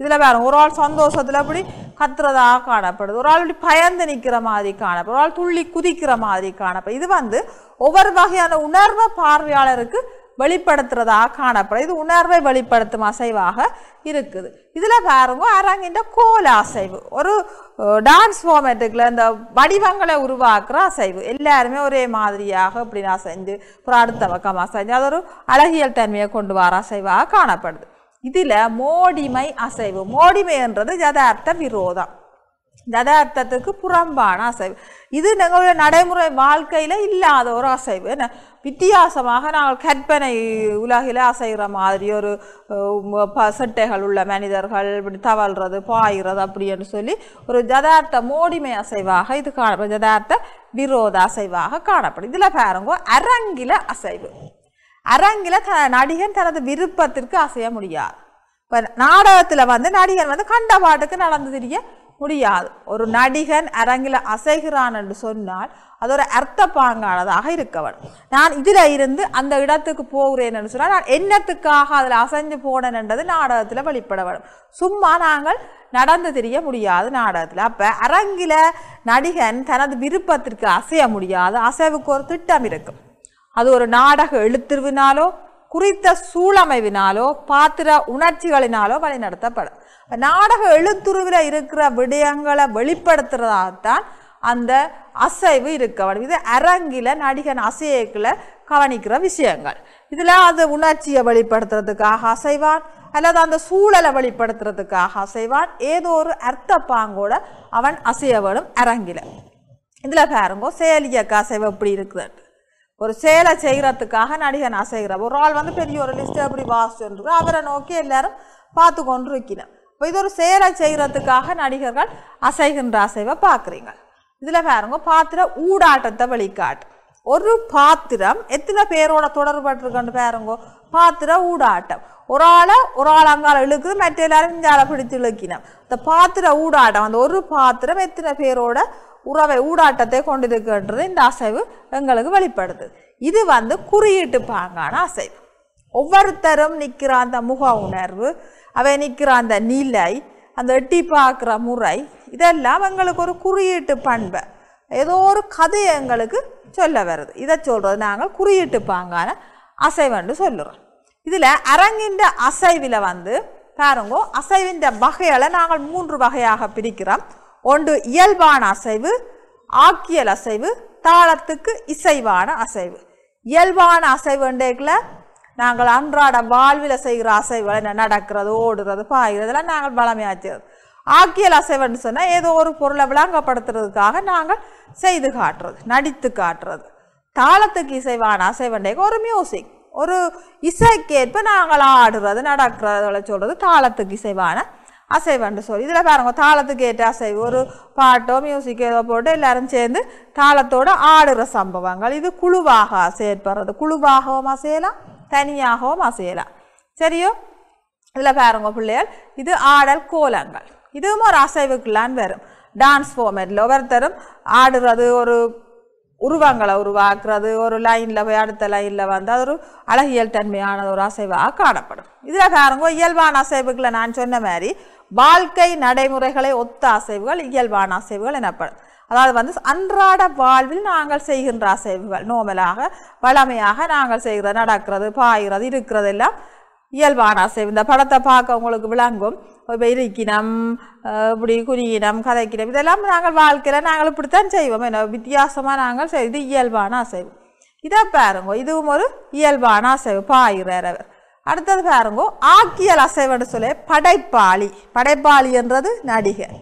இதில் வேறு ஒரு ஆள் சந்தோஷத்தில் அப்படி கத்துறதாக காணப்படுது ஒரு ஆள் இப்படி பயந்து நிற்கிற மாதிரி காணப்படும் ஒரு ஆள் துள்ளி குதிக்கிற மாதிரி காணப்படும் இது வந்து ஒவ்வொரு வகையான உணர்வை பார்வையாளருக்கு வெளிப்படுத்துறதாக காணப்படும் இது உணர்வை வெளிப்படுத்தும் அசைவாக இருக்குது இதில் பாருங்க அரங்கின்ற கோல அசைவு ஒரு டான்ஸ் ஃபார்மேட்டுக்கில் இந்த வடிவங்களை உருவாக்குற அசைவு எல்லாருமே ஒரே மாதிரியாக இப்படி அசைஞ்சு அப்புறம் அடுத்த பக்கம் அசைஞ்சு அது ஒரு அழகியல் தன்மையை கொண்டு வர அசைவாக காணப்படுது இதில் மோடிமை அசைவு மோடிமை என்றது யதார்த்த விரோதம் யதார்த்தத்துக்கு புறம்பான அசைவு இது எங்களுடைய நடைமுறை வாழ்க்கையில் இல்லாத ஒரு அசைவு வித்தியாசமாக நாங்கள் கற்பனை உலகில் அசைகிற மாதிரி ஒரு சட்டைகள் உள்ள மனிதர்கள் இப்படி தவழ்கிறது பாய்கிறது அப்படின்னு சொல்லி ஒரு ஜதார்த்த மோடிமை அசைவாக இது காணப்படும் ஜதார்த்த விரோத அசைவாக காணப்படும் இதில் பாருங்க அரங்கில அசைவு அரங்கில் த நடிகன் தனது விருப்பத்திற்கு அசைய முடியாது இப்போ நாடகத்தில் வந்து நடிகன் வந்து கண்ட பாட்டுக்கு நடந்து தெரிய முடியாது ஒரு நடிகன் அரங்கில் அசைகிறான் என்று சொன்னால் அது ஒரு அர்த்தப்பாங்கானதாக இருக்கவன் நான் இதில் இருந்து அந்த இடத்துக்கு போகிறேன் என்று சொன்னால் நான் என்னத்துக்காக அதில் அசைஞ்சு போனேன் என்றது நாடகத்தில் வெளிப்பட வேண்டும் சும்மா நாங்கள் நடந்து தெரிய முடியாது நாடகத்தில் அப்போ அரங்கில் நடிகன் தனது விருப்பத்திற்கு அசைய முடியாது அசைவுக்கு ஒரு திட்டம் இருக்கும் அது ஒரு நாடக எழுத்திருவினாலோ குறித்த சூழமைவினாலோ பாத்திர உணர்ச்சிகளினாலோ வழிநடத்தப்படும் நாடக எழுத்துருவில் இருக்கிற விடயங்களை வெளிப்படுத்துறதாகத்தான் அந்த அசைவு இருக்க வேண்டும் இது அரங்கில நடிகன் அசையக்கில் கவனிக்கிற விஷயங்கள் இதில் அது உணர்ச்சியை வெளிப்படுத்துறதுக்காக அசைவான் அல்லது அந்த சூழலை வெளிப்படுத்துறதுக்காக அசைவான் ஏதோ ஒரு அர்த்த பாங்கோட அவன் அசையவனும் அரங்கில இதில் பாருங்கோ செயலியக்கு அசைவு எப்படி இருக்குது ஒரு சேலை செய்கிறதுக்காக நடிகன் அசைகிறார் ஒரு ஆள் வந்து பெரிய ஒரு லிஸ்ட் அப்படி வாசிச்சுருக்கு அவரை நோக்கி எல்லாரும் பார்த்து கொண்டு இருக்கிறோம் இப்போ இது ஒரு சேலை செய்கிறதுக்காக நடிகர்கள் அசைகின்ற அசைவை பார்க்குறீங்க இதில் பாருங்க பாத்திர ஊடாட்டத்தை வெளிக்காட்டு ஒரு பாத்திரம் எத்தனை பேரோட தொடர்பட்டுருக்கன்னு பாருங்க பாத்திர ஊடாட்டம் ஒரு ஆளை ஒரு ஆள் அங்கால இழுக்குது மற்ற எல்லாரும் இந்த ஆளை பிடித்து இழுக்கினோம் இந்த பாத்திர ஊடாட்டம் அந்த ஒரு பாத்திரம் எத்தனை பேரோட உறவை ஊடாட்டத்தை கொண்டிருக்கின்றது இந்த அசைவு எங்களுக்கு வெளிப்படுது இது வந்து குறியீட்டு பாங்கான அசைவு ஒவ்வொருத்தரும் நிற்கிற அந்த முக உணர்வு அவை நிற்கிற அந்த நிலை அந்த எட்டி பார்க்குற முறை இதெல்லாம் எங்களுக்கு ஒரு குறியீட்டு பண்பை ஏதோ ஒரு கதையை எங்களுக்கு சொல்ல வருது இதை சொல்கிறது நாங்கள் குறியீட்டு பாங்கான அசைவன்று சொல்லுறோம் இதில் அரங்கின்ற அசைவில் வந்து பாருங்கோ அசைவின்ற வகைகளை நாங்கள் மூன்று வகையாக பிரிக்கிறோம் ஒன்று இயல்பான அசைவு ஆக்கியல் அசைவு தாளத்துக்கு இசைவான அசைவு இயல்பான என்றேக்கில் நாங்கள் அன்றாட வாழ்வில் செய்கிற அசைவுகள் என்ன நடக்கிறது ஓடுறது எல்லாம் நாங்கள் வளமையாச்சுறது ஆக்கியல் அசைவுன்னு சொன்னால் ஏதோ ஒரு பொருளை விளங்கப்படுத்துறதுக்காக நாங்கள் செய்து காட்டுறது நடித்து காட்டுறது தாளத்துக்கு இசைவான அசைவண்டேக்கு ஒரு மியூசிக் ஒரு இசைக்கேற்ப நாங்கள் ஆடுறது நடக்கிறது சொல்கிறது தாளத்துக்கு இசைவான அசைவண்டு சொல்லி இதில் பாருங்க தாளத்துக்கு ஏற்ற அசைவு ஒரு பாட்டோ மியூசிக் ஏதோ போட்டு எல்லாரும் சேர்ந்து தாளத்தோடு ஆடுற சம்பவங்கள் இது குழுவாக செயற்படுறது குழுவாகவும் அசையலாம் தனியாகவும் அசையலாம் சரியோ இதில் பாருங்க பிள்ளைகள் இது ஆடல் கோலங்கள் இதுவும் ஒரு அசைவுக்குள்ளான் வரும் டான்ஸ் ஃபார்மேட்டில் ஒவ்வொருத்தரும் ஆடுறது ஒரு உருவங்களை உருவாக்குறது ஒரு லைனில் போய் அடுத்த லைனில் வந்து அது ஒரு அழகியல் தன்மையான ஒரு அசைவாக காணப்படும் இதில் பாருங்க இயல்பான அசைவுகளை நான் சொன்ன மாதிரி வாழ்க்கை நடைமுறைகளை ஒத்த அசைவுகள் இயல்பான அசைவுகள் எனப்படும் அதாவது வந்து அன்றாட வாழ்வில் நாங்கள் செய்கின்ற அசைவுகள் நோமலாக வளமையாக நாங்கள் செய்கிறது நடக்கிறது பாயிறது இருக்கிறது எல்லாம் இயல்பான அசைவு இந்த படத்தை பார்க்க உங்களுக்கு விளங்கும் இப்போ இருக்கினம் இப்படி குறியினம் கதைக்கினம் இதெல்லாம் நாங்கள் வாழ்க்கையில் நாங்கள் இப்படித்தான் செய்வோம் என்ன வித்தியாசமாக நாங்கள் செய்து இயல்பான அசைவு இதை பாருங்க இதுவும் ஒரு இயல்பான அசைவு பாயிறவர் அடுத்தது பாருங்க ஆக்கியல் அசைவன்னு சொல்ல படைப்பாளி படைப்பாளி என்றது நடிகர்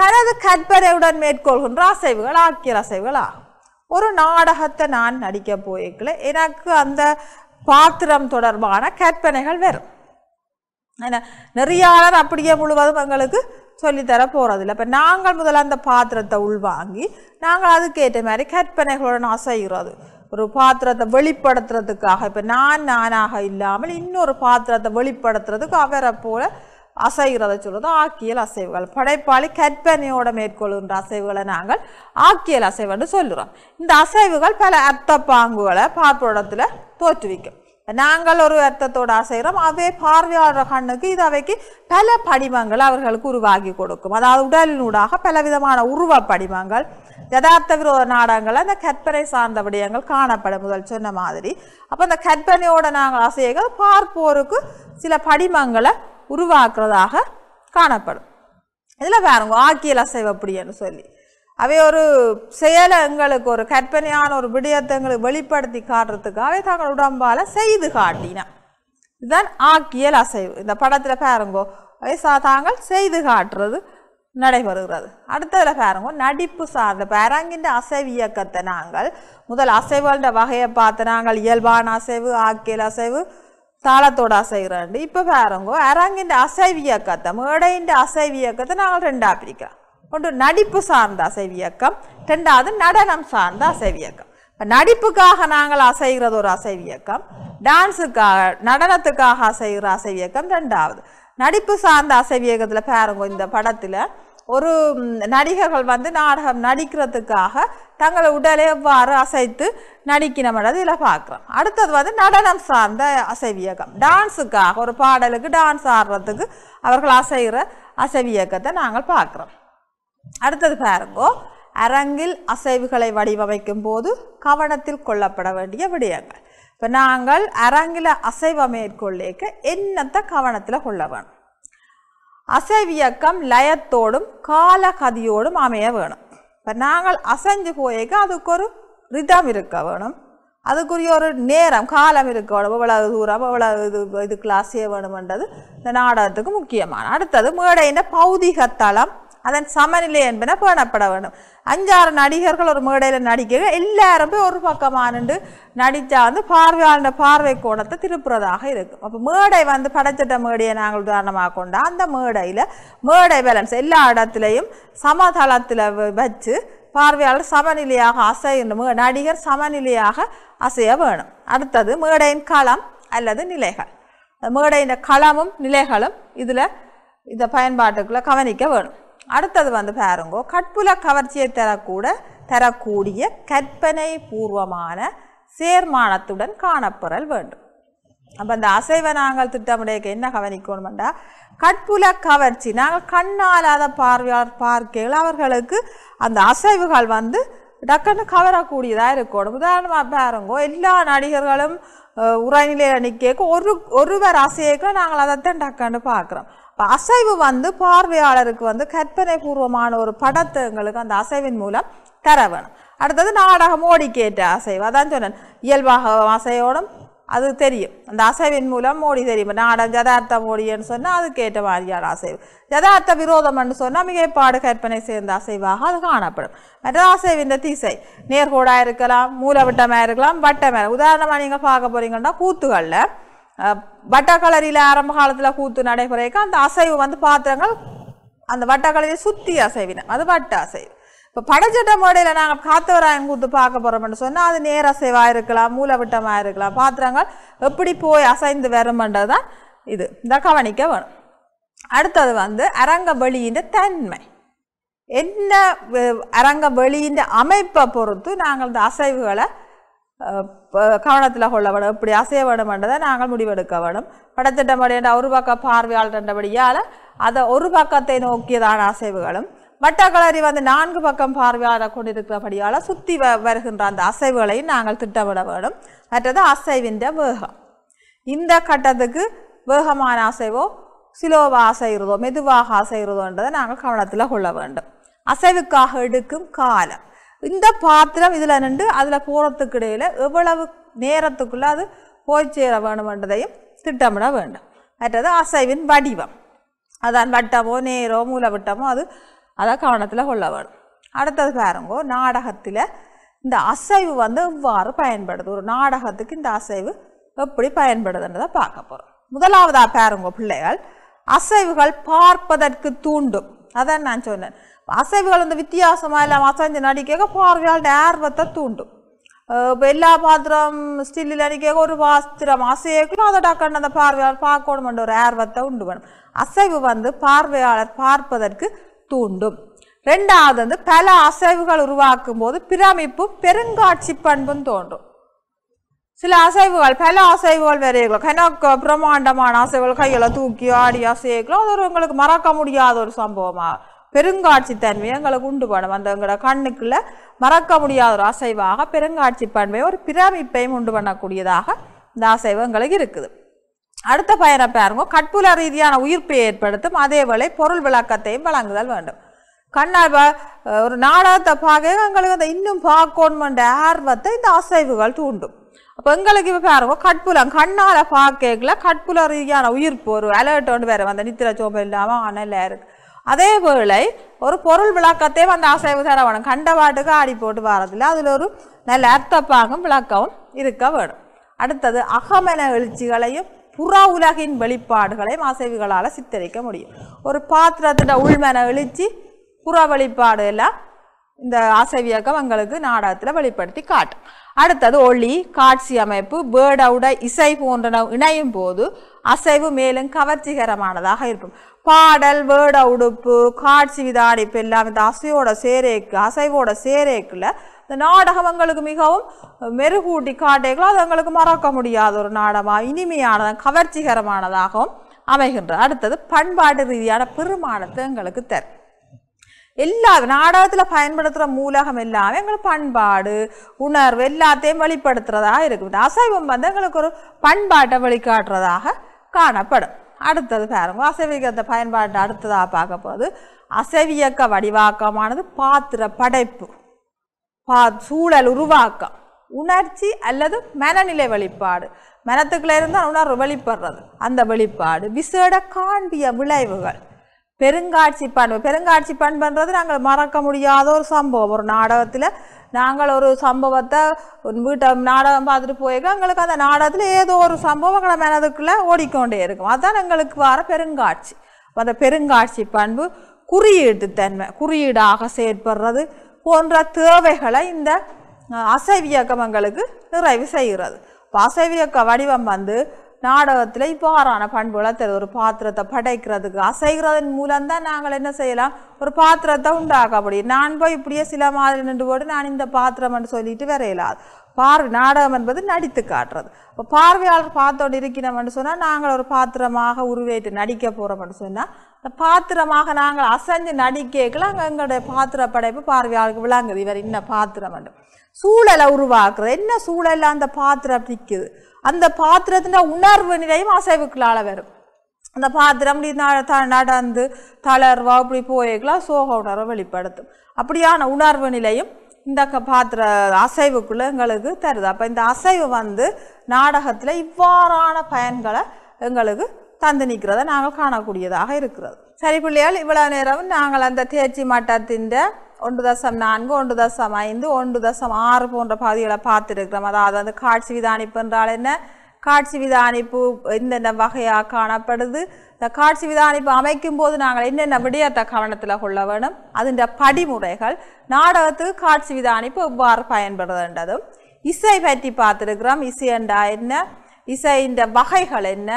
தனது கற்பனையுடன் மேற்கொள்கின்ற அசைவுகள் ஆக்கியல் அசைவுகள் ஆகும் ஒரு நாடகத்தை நான் நடிக்க போயிருக்கல எனக்கு அந்த பாத்திரம் தொடர்பான கற்பனைகள் வரும் ஏன்னா நெறியாளர் அப்படியே முழுவதும் எங்களுக்கு சொல்லித்தர போகிறதில்ல இப்போ நாங்கள் முதல்ல அந்த பாத்திரத்தை உள்வாங்கி நாங்கள் அதுக்கேற்ற மாதிரி கற்பனைகளுடன் அசைகிறது ஒரு பாத்திரத்தை வெளிப்படுத்துறதுக்காக இப்போ நான் நானாக இல்லாமல் இன்னொரு பாத்திரத்தை வெளிப்படுத்துறதுக்கு அவரை போல அசைகிறத சொல்கிறது ஆக்கியல் அசைவுகள் படைப்பாளி கற்பனையோடு மேற்கொள்கின்ற அசைவுகளை நாங்கள் ஆக்கியல் அசைவுன்னு சொல்லுகிறோம் இந்த அசைவுகள் பல அர்த்த பாங்குகளை பாப்படத்தில் தோற்றுவிக்கும் நாங்கள் ஒரு அர்த்தத்தோடு ஆசைகிறோம் அவை பார்வையாளர் கண்ணுக்கு இது அவைக்கு பல படிமங்கள் அவர்களுக்கு உருவாகி கொடுக்கும் அதாவது உடலினூடாக பலவிதமான உருவ படிமங்கள் யதார்த்த விரோத நாடகங்கள் அந்த கற்பனை சார்ந்த விடயங்கள் காணப்படும் முதல் சொன்ன மாதிரி அப்போ அந்த கற்பனையோட நாங்கள் ஆசைகள் பார்ப்போருக்கு சில படிமங்களை உருவாக்குறதாக காணப்படும் இதில் பாருங்க ஆக்கியல் அப்படின்னு சொல்லி அவை ஒரு செயலை எங்களுக்கு ஒரு கற்பனையான ஒரு விடயத்தை எங்களுக்கு வெளிப்படுத்தி காட்டுறதுக்கு அவை தங்கள் உடம்பால் செய்து காட்டின இதுதான் ஆக்கியல் அசைவு இந்த படத்தில் பாருங்கோ அவை சா தாங்கள் செய்து காட்டுறது நடைபெறுகிறது அடுத்ததில் பாருங்க நடிப்பு சார்ந்த பேரங்கின்ற அசைவு இயக்கத்தை நாங்கள் முதல் அசைவுன்ற வகையை பார்த்து நாங்கள் இயல்பான அசைவு ஆக்கியல் அசைவு தாளத்தோட அசைகிறேன் இப்போ பாருங்க அரங்கின்ற அசைவு இயக்கத்தை மேடையின் அசைவு இயக்கத்தை நாங்கள் ரெண்டாக பிரிக்கிறோம் ஒன்று நடிப்பு சார்ந்த இயக்கம் ரெண்டாவது நடனம் சார்ந்த இயக்கம் இப்போ நடிப்புக்காக நாங்கள் அசைகிறது ஒரு இயக்கம் டான்ஸுக்காக நடனத்துக்காக அசைகிற இயக்கம் ரெண்டாவது நடிப்பு சார்ந்த இயக்கத்தில் பாருங்க இந்த படத்தில் ஒரு நடிகர்கள் வந்து நாடகம் நடிக்கிறதுக்காக தங்களை உடலை எவ்வாறு அசைத்து நடிக்கணும்ன்றது இதில் பார்க்குறோம் அடுத்தது வந்து நடனம் சார்ந்த அசைவியக்கம் டான்ஸுக்காக ஒரு பாடலுக்கு டான்ஸ் ஆடுறதுக்கு அவர்கள் அசைகிற அசைவியக்கத்தை நாங்கள் பார்க்குறோம் அடுத்தது பாருங்கோ அரங்கில் அசைவுகளை வடிவமைக்கும் போது கவனத்தில் கொள்ளப்பட வேண்டிய விடயங்கள் இப்போ நாங்கள் அரங்கில் அசைவை மேற்கொள்ளேக்க என்னத்தை கவனத்தில் கொள்ள வேணும் அசைவியக்கம் லயத்தோடும் காலகதியோடும் அமைய வேணும் இப்போ நாங்கள் அசைஞ்சு போயேக்க அதுக்கு ஒரு ரிதம் இருக்க வேணும் அதுக்குரிய ஒரு நேரம் காலம் இருக்க வேணும் இவ்வளவு தூரம் இவ்வளவு இது இது அசைய வேணுமென்றது இந்த நாடகத்துக்கு முக்கியமான அடுத்தது மேடையின் பௌதிக தளம் அதன் சமநிலை என்பன பேணப்பட வேண்டும் அஞ்சாறு நடிகர்கள் ஒரு மேடையில் நடிக்க எல்லாரும் போய் ஒரு பக்கமானண்டு நடித்தா வந்து பார்வையாளர் பார்வை கோணத்தை திருப்புறதாக இருக்கும் அப்போ மேடை வந்து படைச்சிட்ட மேடையை நாங்கள் உதாரணமாக கொண்டா அந்த மேடையில் மேடை பேலன்ஸ் எல்லா இடத்துலையும் சமதளத்தில் வச்சு பார்வையாளர் சமநிலையாக அசையணும் நடிகர் சமநிலையாக அசைய வேணும் அடுத்தது மேடையின் களம் அல்லது நிலைகள் மேடையின் களமும் நிலைகளும் இதில் இந்த பயன்பாட்டுக்குள்ளே கவனிக்க வேணும் அடுத்தது வந்து பாருங்கோ கட்புல கவர்ச்சியை தரக்கூட தரக்கூடிய கற்பனை பூர்வமான சேர்மானத்துடன் காணப்பெறல் வேண்டும் அப்போ இந்த அசைவை நாங்கள் திட்டமிடையக்கு என்ன கவனிக்கணும்டா கட்புல கவர்ச்சி நாங்கள் கண்ணாலாத பார்வையாளர் பார்க்கையில் அவர்களுக்கு அந்த அசைவுகள் வந்து டக்குன்னு கவரக்கூடியதாக இருக்கணும் உதாரணமாக பாருங்கோ எல்லா நடிகர்களும் உரைநிலையில் நிற்க ஒரு ஒருவர் அசையக்க நாங்கள் அதைத்தான் டக்குன்னு பார்க்குறோம் இப்போ அசைவு வந்து பார்வையாளருக்கு வந்து கற்பனை பூர்வமான ஒரு படத்தை எங்களுக்கு அந்த அசைவின் மூலம் தர வேணும் அடுத்தது நாடகம் ஓடிக்கேற்ற அசைவு அதான் சொன்னேன் இயல்பாக அசையோடும் அது தெரியும் அந்த அசைவின் மூலம் மோடி தெரியும் நாடகம் ஜதார்த்த மோடின்னு சொன்னால் அது கேட்ட மாதிரியான அசைவு ஜதார்த்த விரோதம்னு சொன்னால் மிகைப்பாடு கற்பனை சேர்ந்த அசைவாக அது காணப்படும் மற்ற அசைவின் திசை நேர்கோடாக இருக்கலாம் மூலவட்டமாக இருக்கலாம் வட்டமாக உதாரணமாக நீங்கள் பார்க்க போகிறீங்கன்னா கூத்துகளில் வட்டக்கலரியில் ஆரம்ப காலத்தில் கூத்து நடைமுறைக்கு அந்த அசைவு வந்து பாத்திரங்கள் அந்த வட்டக்கலரியை சுற்றி அசைவினம் அது வட்ட அசைவு இப்போ படைச்சட்ட மேடையில் நாங்கள் காத்தவராயன் கூத்து பார்க்க போகிறோம்னு சொன்னால் அது நேர் அசைவாக இருக்கலாம் மூலவட்டமாக இருக்கலாம் பாத்திரங்கள் எப்படி போய் அசைந்து வரும்ன்றது தான் இது இந்த கவனிக்க வேணும் அடுத்தது வந்து அரங்க வெளியின் தன்மை என்ன அரங்க வெளியின் அமைப்பை பொறுத்து நாங்கள் இந்த அசைவுகளை கவனத்தில் கொள்ள வேணும் இப்படி அசைய என்றதை நாங்கள் முடிவெடுக்க வேணும் படத்திட்டப்படி என்ற ஒரு பக்கம் பார்வையாளர் என்றபடியால் அதை ஒரு பக்கத்தை நோக்கியதான அசைவுகளும் வட்டக்களரி வந்து நான்கு பக்கம் பார்வையாளரை கொண்டிருக்கிறபடியால் சுற்றி வ வருகின்ற அந்த அசைவுகளையும் நாங்கள் திட்டமிட வேணும் மற்றது அசைவின் வேகம் இந்த கட்டத்துக்கு வேகமான அசைவோ சிலோவாக அசைகிறதோ மெதுவாக அசைகிறதோன்றதை நாங்கள் கவனத்தில் கொள்ள வேண்டும் அசைவுக்காக எடுக்கும் காலம் இந்த பாத்திரம் இதில் நின்று அதில் போகிறதுக்கு இடையில் எவ்வளவு நேரத்துக்குள்ளே அது போய் சேர வேணுமென்றதையும் திட்டமிட வேண்டும் மற்றது அசைவின் வடிவம் அதான் வட்டமோ நேரோ மூலவட்டமோ அது அதை கவனத்தில் கொள்ள வேணும் அடுத்தது பாருங்கோ நாடகத்தில் இந்த அசைவு வந்து எவ்வாறு பயன்படுது ஒரு நாடகத்துக்கு இந்த அசைவு எப்படி பயன்படுதுன்றதை பார்க்க போகிறோம் முதலாவதாக பாருங்கோ பிள்ளைகள் அசைவுகள் பார்ப்பதற்கு தூண்டும் அதான் நான் சொன்னேன் அசைவுகள் வந்து வித்தியாசமாக எல்லாம் அசைஞ்சு நடிக்க பார்வையாளர்கள் ஆர்வத்தை தூண்டும் இப்போ எல்லா பாத்திரம் ஸ்டில்லில் நடிக்க ஒரு பாத்திரம் அசையக்குள்ள அதை டக்குன்னு அந்த பார்வையால் பார்க்கணுமென்ற ஒரு ஆர்வத்தை உண்டு வேணும் அசைவு வந்து பார்வையாளர் பார்ப்பதற்கு தூண்டும் ரெண்டாவது வந்து பல அசைவுகள் உருவாக்கும் போது பிரமிப்பும் பெருங்காட்சி பண்பும் தோன்றும் சில அசைவுகள் பல அசைவுகள் வரையலாம் கனக்கு பிரம்மாண்டமான அசைவுகள் கையில் தூக்கி ஆடி அசைக்கலாம் அது ஒரு உங்களுக்கு மறக்க முடியாத ஒரு சம்பவமாக பெருங்காட்சி தன்மையை எங்களுக்கு உண்டு பண்ணும் அந்த எங்களோட கண்ணுக்குள்ள மறக்க முடியாத ஒரு அசைவாக பெருங்காட்சி பண்பையும் ஒரு பிரமிப்பையும் உண்டு பண்ணக்கூடியதாக இந்த அசைவு எங்களுக்கு இருக்குது அடுத்த பயனை பாருங்க கட்புல ரீதியான உயிர்ப்பை ஏற்படுத்தும் அதே வேளை பொருள் விளக்கத்தையும் வழங்குதல் வேண்டும் கண்ணால் ஒரு நாடகத்தை பார்க்க எங்களுக்கு அந்த இன்னும் பார்க்கணுமென்ற ஆர்வத்தை இந்த அசைவுகள் தூண்டும் அப்போ எங்களுக்கு இப்போ பாருங்க கட்புலம் கண்ணால் பார்க்கல கட்புல ரீதியான உயிர்ப்பு ஒரு அலர்ட் ஒன்று வேறு வந்த நித்திர சோபம் இல்லாமல் அனலாக இருக்குது அதே அதேவேளை ஒரு பொருள் விளக்கத்தையும் அந்த அசைவு தர வேணும் கண்டபாட்டுக்கு ஆடி போட்டு வாரதில்லை அதில் ஒரு நல்ல அர்த்தப்பாகும் விளக்கவும் இருக்க வேணும் அடுத்தது அகமன எழுச்சிகளையும் புற உலகின் வெளிப்பாடுகளையும் அசைவுகளால் சித்தரிக்க முடியும் ஒரு பாத்திரத்திட உள்மன எழுச்சி புற வெளிப்பாடு எல்லாம் இந்த அசைவியக்கம் எங்களுக்கு நாடகத்தில் வெளிப்படுத்தி காட்டும் அடுத்தது ஒளி காட்சி அமைப்பு பேர்டவுட இசை போன்றன இணையும் போது அசைவு மேலும் கவர்ச்சிகரமானதாக இருக்கும் பாடல் வேட உடுப்பு காட்சி விதாடிப்பு எல்லாம் இந்த அசையோட சேரேக்கு அசைவோட சேரேக்கில் இந்த நாடகம் எங்களுக்கு மிகவும் மெருகூட்டி காட்டேக்களோ அது எங்களுக்கு மறக்க முடியாத ஒரு நாடகமாக இனிமையானதாக கவர்ச்சிகரமானதாகவும் அமைகின்ற அடுத்தது பண்பாட்டு ரீதியான பெருமானத்தை எங்களுக்கு தரும் எல்லா நாடகத்தில் பயன்படுத்துகிற மூலகம் எல்லாமே எங்களுக்கு பண்பாடு உணர்வு எல்லாத்தையும் வெளிப்படுத்துகிறதாக இருக்குது அசைவம் வந்து எங்களுக்கு ஒரு பண்பாட்டை வெளிக்காட்டுறதாக காணப்படும் அடுத்தது பாருங்க அசைவியக்கத்தை பயன்பாட்டை அடுத்ததாக பார்க்க போது அசைவியக்க வடிவாக்கமானது பாத்திர படைப்பு பா சூழல் உருவாக்கம் உணர்ச்சி அல்லது மனநிலை வெளிப்பாடு மனத்துக்குள்ளே இருந்தால் உணர்வு வெளிப்படுறது அந்த வெளிப்பாடு விசேட காண்பிய விளைவுகள் பெருங்காட்சி பண்பு பெருங்காட்சி பண்புன்றது நாங்கள் மறக்க முடியாத ஒரு சம்பவம் ஒரு நாடகத்தில் நாங்கள் ஒரு சம்பவத்தை வீட்டை நாடகம் பார்த்துட்டு போயிருக்கோம் எங்களுக்கு அந்த நாடகத்தில் ஏதோ ஒரு சம்பவம் எங்களை மனதுக்குள்ளே ஓடிக்கொண்டே இருக்கும் அதுதான் எங்களுக்கு வர பெருங்காட்சி அந்த பெருங்காட்சி பண்பு குறியீட்டு தன்மை குறியீடாக செயற்படுறது போன்ற தேவைகளை இந்த அசைவியக்கம் எங்களுக்கு நிறைவு செய்கிறது இப்போ அசைவியக்க வடிவம் வந்து நாடகத்தில் இப்போ ஆறான பண்புகளை தெரியும் ஒரு பாத்திரத்தை படைக்கிறதுக்கு அசைகிறதன் மூலம்தான் நாங்கள் என்ன செய்யலாம் ஒரு பாத்திரத்தை உண்டாக அப்படி நான் போய் இப்படியே சில மாதிரி நின்று போட்டு நான் இந்த பாத்திரம்னு சொல்லிட்டு வரையலாது பார்வை நாடகம் என்பது நடித்து காட்டுறது இப்போ பார்வையாளர் பார்த்தோடு என்று சொன்னால் நாங்கள் ஒரு பாத்திரமாக உருவேற்று நடிக்க என்று சொன்னால் அந்த பாத்திரமாக நாங்கள் அசைஞ்சு நடிக்கல அங்கே எங்களுடைய பாத்திர படைப்பு பார்வையாளருக்கு விளங்குது இவர் என்ன பாத்திரம் சூழலை உருவாக்குறது என்ன சூழலில் அந்த பாத்திரம் நிற்குது அந்த பாத்திரத்தின் உணர்வு நிலையும் அசைவுக்குள்ளால் வரும் அந்த பாத்திரம் இப்படி நடந்து தளர்வா இப்படி போயிக்கலாம் சோக உணர்வை வெளிப்படுத்தும் அப்படியான உணர்வு நிலையும் இந்த பாத்திர அசைவுக்குள்ளே எங்களுக்கு தருது அப்போ இந்த அசைவு வந்து நாடகத்தில் இவ்வாறான பயன்களை எங்களுக்கு தந்து நிற்கிறத நாங்கள் காணக்கூடியதாக இருக்கிறது சரி பிள்ளையால் இவ்வளோ நேரம் நாங்கள் அந்த தேர்ச்சி மட்டத்தின் ஒன்று தசம் நான்கு ஒன்று தசம் ஐந்து ஒன்று தசம் ஆறு போன்ற பகுதிகளை பார்த்துருக்கிறோம் அதாவது வந்து காட்சி விதானிப்பு என்றால் என்ன காட்சி விதானிப்பு என்னென்ன வகையாக காணப்படுது இந்த காட்சி விதானிப்பு அமைக்கும் போது நாங்கள் என்னென்ன விடயத்தை கவனத்தில் கொள்ள வேணும் அதுண்ட படிமுறைகள் நாடகத்துக்கு காட்சி விதானிப்பு எவ்வாறு பயன்படுதுன்றதும் இசை பற்றி பார்த்துருக்கிறோம் இசை என்றா என்ன இசைன்ற வகைகள் என்ன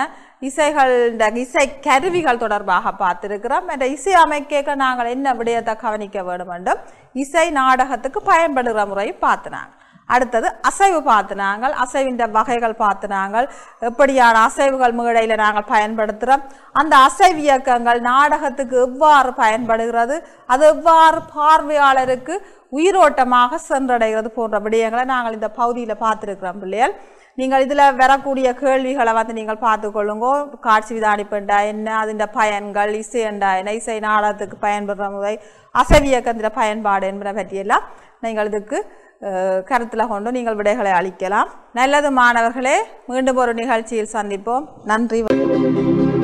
இசைகள் இந்த இசை கருவிகள் தொடர்பாக பார்த்துருக்கிறோம் இந்த இசை அமைக்க நாங்கள் என்ன விடயத்தை கவனிக்க வேண்டும் என்றும் இசை நாடகத்துக்கு பயன்படுகிற முறையும் பார்த்துனாங்க அடுத்தது அசைவு நாங்கள் அசைவின் வகைகள் நாங்கள் எப்படியான அசைவுகள் மேடையில் நாங்கள் பயன்படுத்துகிறோம் அந்த அசைவு இயக்கங்கள் நாடகத்துக்கு எவ்வாறு பயன்படுகிறது அது எவ்வாறு பார்வையாளருக்கு உயிரோட்டமாக சென்றடைகிறது போன்ற விடயங்களை நாங்கள் இந்த பகுதியில் பார்த்துருக்கிறோம் பிள்ளைகள் நீங்கள் இதில் வரக்கூடிய கேள்விகளை வந்து நீங்கள் பார்த்துக்கொள்ளுங்க காட்சி விதானிப்புண்டா என்ன அதுண்ட பயன்கள் இசைண்டா என்ன இசை நாடகத்துக்கு பயன்படுற முறை அசவியக்கத்திர பயன்பாடு என்பதை பற்றியெல்லாம் நீங்கள் இதுக்கு கருத்தில் கொண்டு நீங்கள் விடைகளை அளிக்கலாம் நல்லது மாணவர்களே மீண்டும் ஒரு நிகழ்ச்சியில் சந்திப்போம் நன்றி